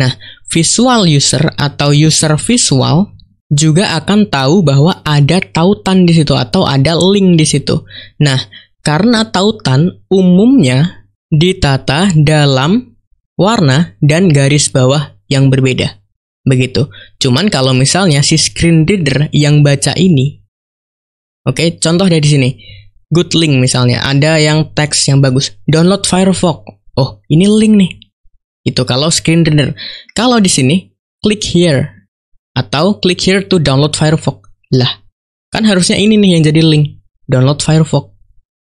Nah, visual user atau user visual juga akan tahu bahwa ada tautan di situ atau ada link di situ. Nah, karena tautan umumnya ditata dalam warna dan garis bawah yang berbeda. Begitu. Cuman kalau misalnya si screen reader yang baca ini Oke, okay, contoh dari sini. Good link misalnya, ada yang teks yang bagus. Download Firefox oh ini link nih. Itu kalau screen reader. Kalau di sini, klik here. Atau klik here to download Firefox. Lah, kan harusnya ini nih yang jadi link. Download Firefox.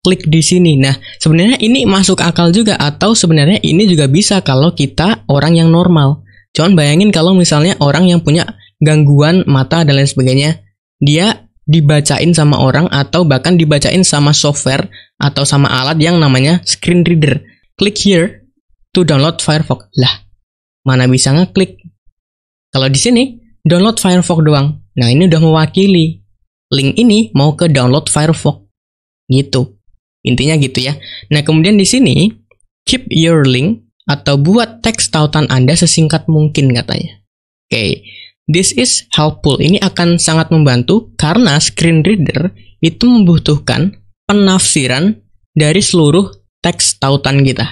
Klik di sini. Nah, sebenarnya ini masuk akal juga. Atau sebenarnya ini juga bisa kalau kita orang yang normal. Cuman bayangin kalau misalnya orang yang punya gangguan mata dan lain sebagainya. Dia dibacain sama orang atau bahkan dibacain sama software atau sama alat yang namanya screen reader. Klik here to download Firefox. Lah, mana bisa ngeklik? Kalau di sini, download Firefox doang. Nah, ini udah mewakili. Link ini mau ke download Firefox. Gitu. Intinya gitu ya. Nah, kemudian di sini, keep your link atau buat teks tautan Anda sesingkat mungkin katanya. Oke, okay. this is helpful. Ini akan sangat membantu karena screen reader itu membutuhkan penafsiran dari seluruh teks tautan kita.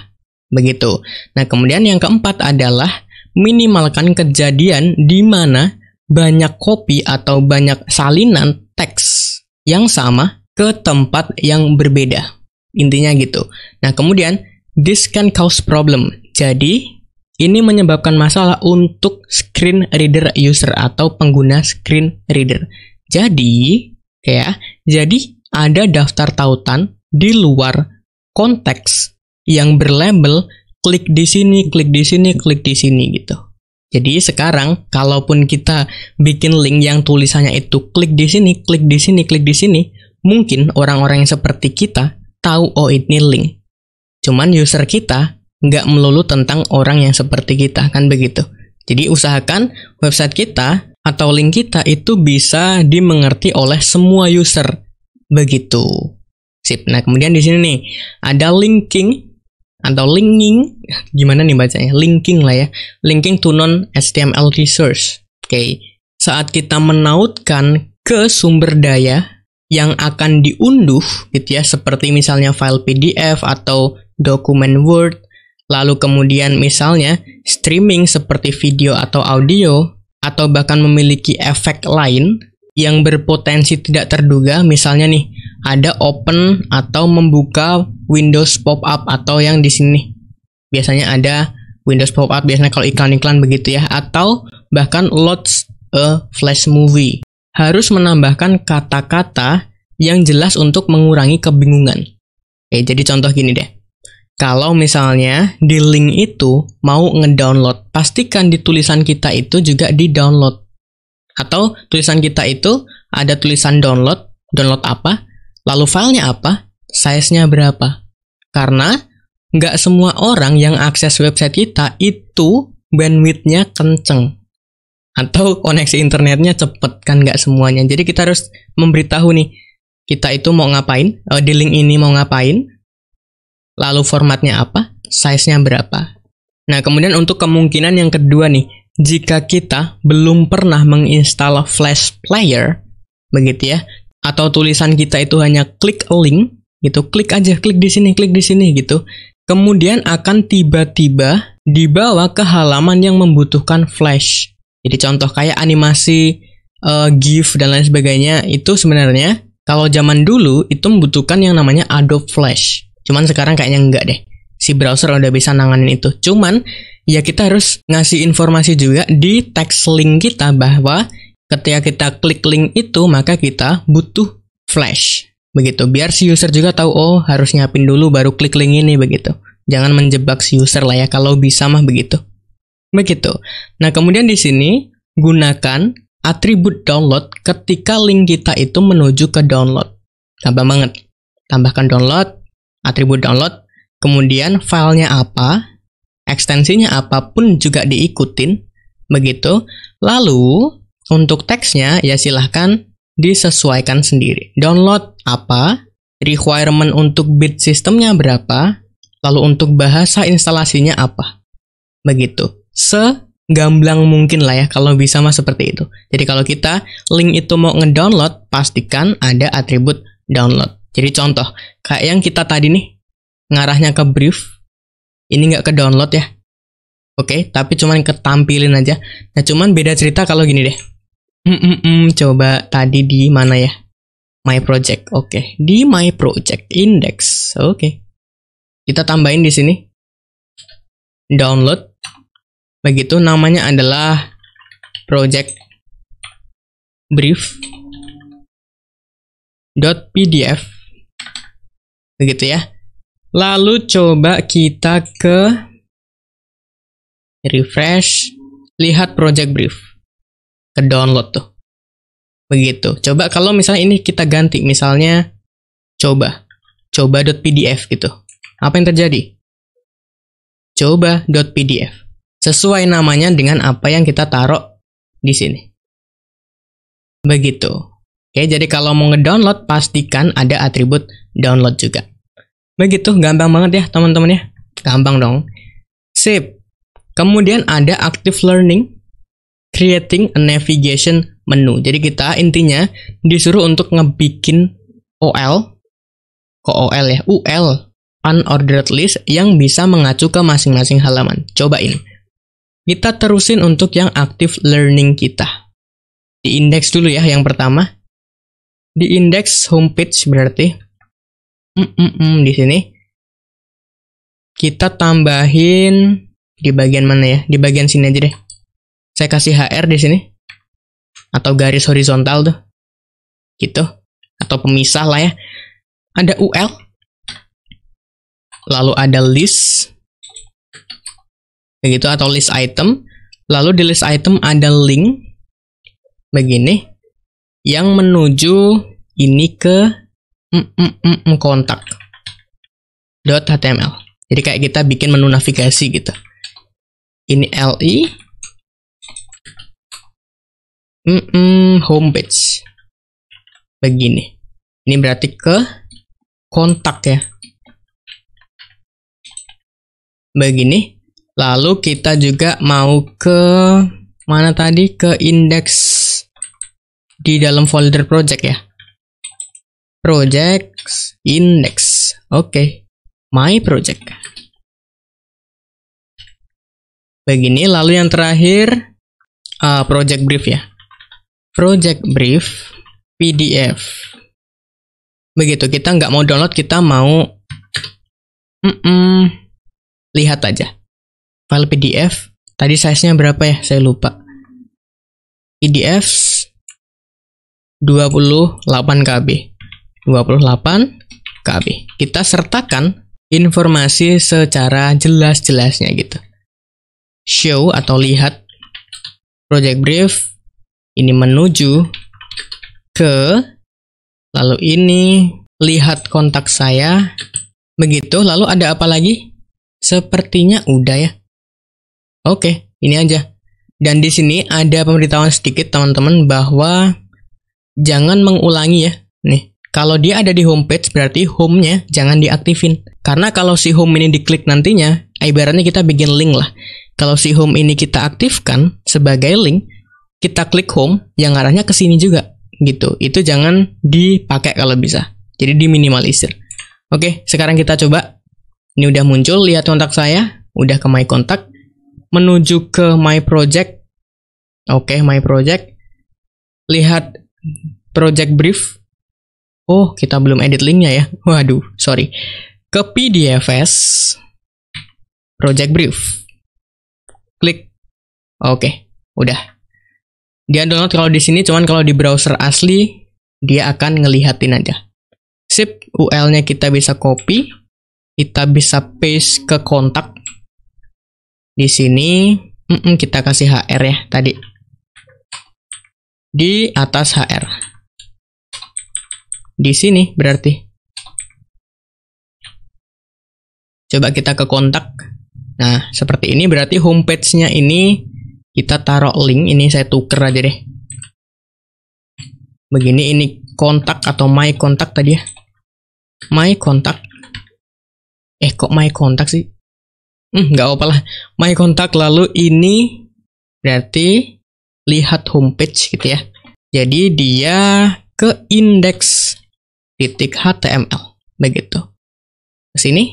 Begitu. Nah, kemudian yang keempat adalah minimalkan kejadian di mana banyak kopi atau banyak salinan teks yang sama ke tempat yang berbeda. Intinya gitu. Nah, kemudian this can cause problem. Jadi, ini menyebabkan masalah untuk screen reader user atau pengguna screen reader. Jadi, ya, jadi ada daftar tautan di luar konteks yang berlabel klik di sini, klik di sini, klik di sini gitu. Jadi sekarang kalaupun kita bikin link yang tulisannya itu klik di sini, klik di sini, klik di sini, mungkin orang-orang yang seperti kita tahu oh ini link. Cuman user kita nggak melulu tentang orang yang seperti kita kan begitu. Jadi usahakan website kita atau link kita itu bisa dimengerti oleh semua user. Begitu. Sip. Nah, kemudian di sini nih ada linking atau linking gimana nih bacanya? Linking lah ya. Linking to non HTML resource. Oke. Okay. Saat kita menautkan ke sumber daya yang akan diunduh gitu ya, seperti misalnya file PDF atau dokumen Word, lalu kemudian misalnya streaming seperti video atau audio atau bahkan memiliki efek lain yang berpotensi tidak terduga, misalnya nih ada open atau membuka Windows pop-up atau yang di sini. Biasanya ada Windows pop-up biasanya kalau iklan-iklan begitu ya atau bahkan loads a flash movie. Harus menambahkan kata-kata yang jelas untuk mengurangi kebingungan. Oke, eh, jadi contoh gini deh. Kalau misalnya di link itu mau ngedownload, pastikan di tulisan kita itu juga di-download. Atau tulisan kita itu ada tulisan download, download apa? Lalu filenya apa? Size-nya berapa? Karena nggak semua orang yang akses website kita itu bandwidthnya kenceng atau koneksi internetnya cepet kan nggak semuanya. Jadi kita harus memberitahu nih kita itu mau ngapain, uh, di link ini mau ngapain, lalu formatnya apa, size-nya berapa. Nah kemudian untuk kemungkinan yang kedua nih, jika kita belum pernah menginstal flash player, begitu ya, atau tulisan kita itu hanya klik link gitu, klik aja, klik di sini, klik di sini gitu. Kemudian akan tiba-tiba dibawa ke halaman yang membutuhkan flash. Jadi contoh kayak animasi uh, GIF dan lain sebagainya itu sebenarnya kalau zaman dulu itu membutuhkan yang namanya Adobe Flash. Cuman sekarang kayaknya enggak deh. Si browser udah bisa nanganin itu. Cuman ya kita harus ngasih informasi juga di text link kita bahwa ketika kita klik link itu maka kita butuh flash begitu biar si user juga tahu oh harus nyiapin dulu baru klik link ini begitu jangan menjebak si user lah ya kalau bisa mah begitu begitu nah kemudian di sini gunakan atribut download ketika link kita itu menuju ke download tambah banget tambahkan download atribut download kemudian filenya apa ekstensinya apapun juga diikutin begitu lalu untuk teksnya, ya silahkan disesuaikan sendiri. Download apa, requirement untuk bit sistemnya berapa, lalu untuk bahasa instalasinya apa. Begitu. Segamblang mungkin lah ya kalau bisa mah seperti itu. Jadi kalau kita link itu mau ngedownload, pastikan ada atribut download. Jadi contoh, kayak yang kita tadi nih, ngarahnya ke brief, ini nggak ke download ya. Oke, okay, tapi cuman ketampilin aja. Nah, cuman beda cerita kalau gini deh. Hmm, coba tadi di mana ya? My project. Oke, okay. di my project index. Oke. Okay. Kita tambahin di sini. Download. Begitu namanya adalah project brief pdf begitu ya lalu coba kita ke refresh lihat project brief ke download tuh. Begitu. Coba kalau misalnya ini kita ganti, misalnya coba, coba.pdf gitu. Apa yang terjadi? Coba.pdf. Sesuai namanya dengan apa yang kita taruh di sini. Begitu. Oke, jadi kalau mau ngedownload, pastikan ada atribut download juga. Begitu, gampang banget ya teman-teman ya. Gampang dong. Sip. Kemudian ada active learning creating a navigation menu. Jadi kita intinya disuruh untuk ngebikin OL, kok OL ya, UL, unordered list yang bisa mengacu ke masing-masing halaman. Coba ini. Kita terusin untuk yang active learning kita. Di index dulu ya yang pertama. Di index homepage berarti. Mm -mm -mm, di sini. Kita tambahin di bagian mana ya? Di bagian sini aja deh saya kasih HR di sini atau garis horizontal tuh gitu atau pemisah lah ya ada UL lalu ada list begitu atau list item lalu di list item ada link begini yang menuju ini ke mm, mm, mm, kontak .html jadi kayak kita bikin menu navigasi gitu ini li mm -mm, homepage begini ini berarti ke kontak ya begini lalu kita juga mau ke mana tadi ke index di dalam folder project ya project index oke okay. my project begini lalu yang terakhir uh, project brief ya project brief PDF. Begitu kita nggak mau download, kita mau Mm-mm. lihat aja file PDF. Tadi size-nya berapa ya? Saya lupa. PDF 28 KB. 28 KB. Kita sertakan informasi secara jelas-jelasnya gitu. Show atau lihat project brief ini menuju ke lalu ini lihat kontak saya begitu lalu ada apa lagi sepertinya udah ya oke ini aja dan di sini ada pemberitahuan sedikit teman-teman bahwa jangan mengulangi ya nih kalau dia ada di homepage, berarti home-nya jangan diaktifin. Karena kalau si home ini diklik nantinya, ibaratnya kita bikin link lah. Kalau si home ini kita aktifkan sebagai link, kita klik home yang arahnya ke sini juga gitu. Itu jangan dipakai kalau bisa. Jadi diminimalisir. Oke, sekarang kita coba. Ini udah muncul, lihat kontak saya, udah ke my kontak, menuju ke my project. Oke, my project. Lihat project brief. Oh, kita belum edit linknya ya. Waduh, sorry. Ke PDFS project brief. Klik. Oke, udah. Dia download kalau di sini, cuman kalau di browser asli, dia akan ngelihatin aja. Sip, UL-nya kita bisa copy, kita bisa paste ke kontak. Di sini, mm -mm, kita kasih HR ya tadi. Di atas HR. Di sini berarti. Coba kita ke kontak. Nah, seperti ini berarti homepage-nya ini kita taruh link ini saya tuker aja deh begini ini kontak atau my kontak tadi ya my kontak eh kok my kontak sih hmm nggak apa lah my kontak lalu ini berarti lihat homepage gitu ya jadi dia ke index titik html begitu kesini sini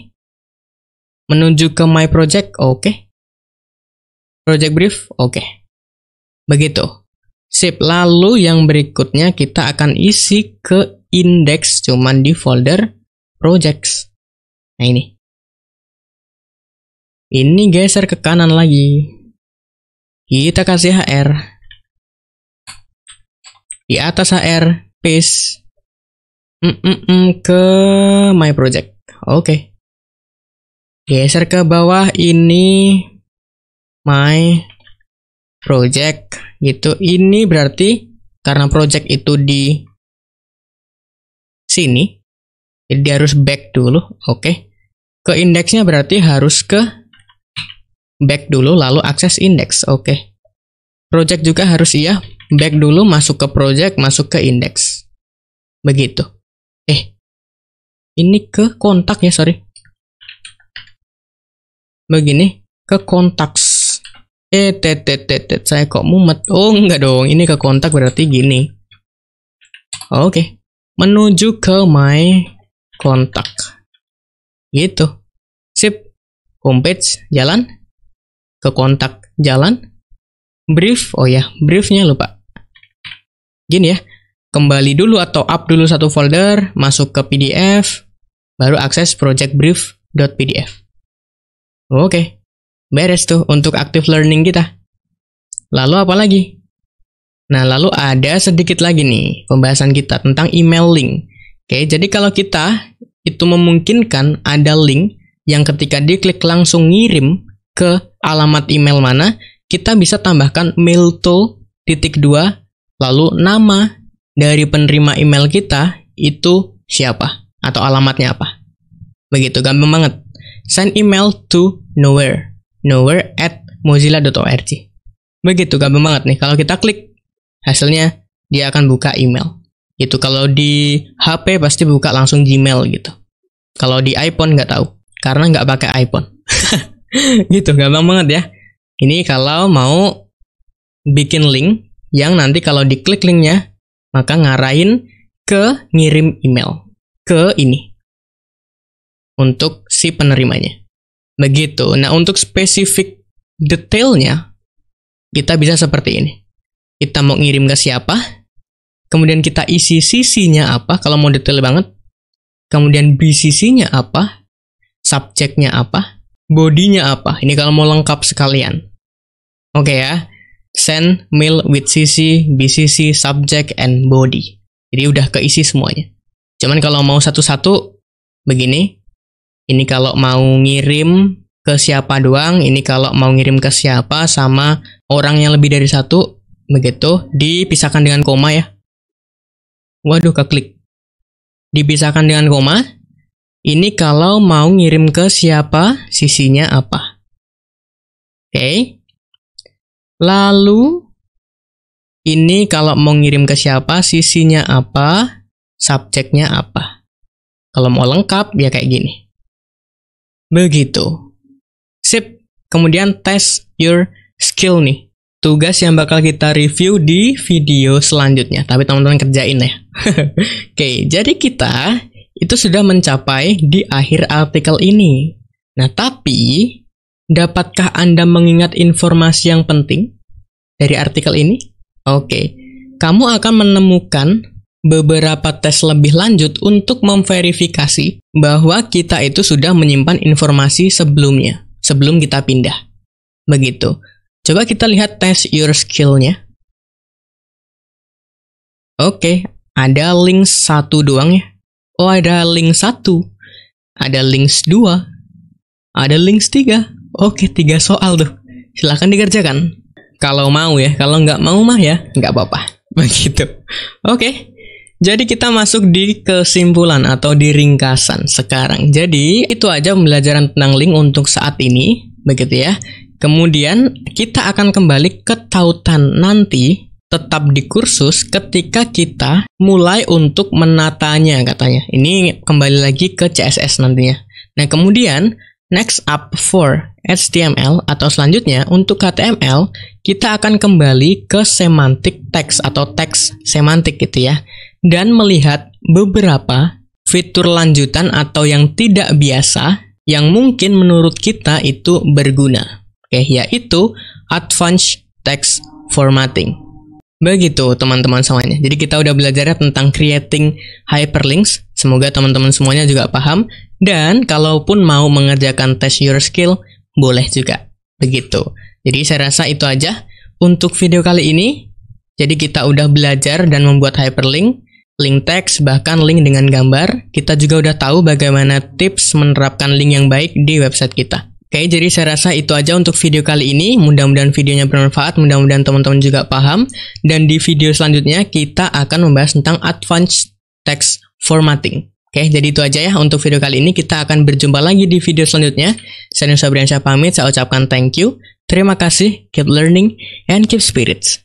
menuju ke my project oke okay. Project brief? Oke. Okay. Begitu. Sip, lalu yang berikutnya kita akan isi ke index cuman di folder projects. Nah ini. Ini geser ke kanan lagi. Kita kasih HR. Di atas HR, paste. Mm -mm -mm, ke my project. Oke. Okay. Geser ke bawah ini my project gitu. Ini berarti karena project itu di sini, jadi harus back dulu, oke. Okay. Ke indeksnya berarti harus ke back dulu lalu akses indeks, oke. Okay. Project juga harus iya back dulu masuk ke project, masuk ke indeks. Begitu. Eh. Ini ke kontak ya, sorry. Begini, ke kontaks Eh, tet, tet, tet, tet, saya kok mumet. Oh, enggak dong. Ini ke kontak berarti gini. Oke. Okay. Menuju ke my kontak. Gitu. Sip. Homepage, jalan. Ke kontak, jalan. Brief, oh ya, briefnya lupa. Gini ya. Kembali dulu atau up dulu satu folder, masuk ke PDF, baru akses project brief.pdf. Oke. Okay. Beres tuh untuk active learning kita. Lalu apa lagi? Nah, lalu ada sedikit lagi nih pembahasan kita tentang email link. Oke, jadi kalau kita itu memungkinkan ada link yang ketika diklik langsung ngirim ke alamat email mana, kita bisa tambahkan mail tool titik dua lalu nama dari penerima email kita itu siapa atau alamatnya apa. Begitu gampang banget. Send email to nowhere nowhere at mozilla.org. Begitu gampang banget nih. Kalau kita klik, hasilnya dia akan buka email. Itu kalau di HP pasti buka langsung Gmail gitu. Kalau di iPhone nggak tahu, karena nggak pakai iPhone. gitu, gampang banget ya. Ini kalau mau bikin link yang nanti kalau diklik linknya, maka ngarahin ke ngirim email ke ini untuk si penerimanya. Begitu. Nah, untuk spesifik detailnya, kita bisa seperti ini. Kita mau ngirim ke siapa, kemudian kita isi sisinya apa, kalau mau detail banget, kemudian BCC-nya apa, subjeknya apa, bodinya apa. Ini kalau mau lengkap sekalian. Oke okay ya. Send mail with CC, BCC, subject, and body. Jadi udah keisi semuanya. Cuman kalau mau satu-satu, begini, ini kalau mau ngirim ke siapa doang, ini kalau mau ngirim ke siapa sama orang yang lebih dari satu, begitu, dipisahkan dengan koma ya. Waduh, keklik. Dipisahkan dengan koma, ini kalau mau ngirim ke siapa, sisinya apa. Oke. Okay. Lalu, ini kalau mau ngirim ke siapa, sisinya apa, subjeknya apa. Kalau mau lengkap, ya kayak gini. Begitu. Sip, kemudian test your skill nih. Tugas yang bakal kita review di video selanjutnya. Tapi teman-teman kerjain ya. Oke, jadi kita itu sudah mencapai di akhir artikel ini. Nah, tapi dapatkah Anda mengingat informasi yang penting dari artikel ini? Oke, kamu akan menemukan beberapa tes lebih lanjut untuk memverifikasi bahwa kita itu sudah menyimpan informasi sebelumnya, sebelum kita pindah. Begitu. Coba kita lihat tes your skill-nya. Oke, ada link satu doang ya. Oh, ada link satu, ada link dua, ada link tiga. Oke, tiga soal tuh. Silahkan dikerjakan. Kalau mau ya, kalau nggak mau mah ya, nggak apa-apa. Begitu. Oke, jadi kita masuk di kesimpulan atau di ringkasan sekarang. Jadi itu aja pembelajaran tentang link untuk saat ini, begitu ya. Kemudian kita akan kembali ke tautan nanti tetap di kursus ketika kita mulai untuk menatanya katanya. Ini kembali lagi ke CSS nantinya. Nah, kemudian next up for HTML atau selanjutnya untuk HTML kita akan kembali ke semantik teks atau teks semantik gitu ya dan melihat beberapa fitur lanjutan atau yang tidak biasa yang mungkin menurut kita itu berguna. Oke, yaitu Advanced Text Formatting. Begitu teman-teman semuanya. Jadi kita udah belajar ya tentang creating hyperlinks. Semoga teman-teman semuanya juga paham. Dan kalaupun mau mengerjakan test your skill, boleh juga. Begitu. Jadi saya rasa itu aja untuk video kali ini. Jadi kita udah belajar dan membuat hyperlink link teks, bahkan link dengan gambar. Kita juga udah tahu bagaimana tips menerapkan link yang baik di website kita. Oke, jadi saya rasa itu aja untuk video kali ini. Mudah-mudahan videonya bermanfaat, mudah-mudahan teman-teman juga paham. Dan di video selanjutnya kita akan membahas tentang advanced text formatting. Oke, jadi itu aja ya untuk video kali ini. Kita akan berjumpa lagi di video selanjutnya. Saya Nusa Briansyah pamit, saya ucapkan thank you. Terima kasih, keep learning, and keep spirits.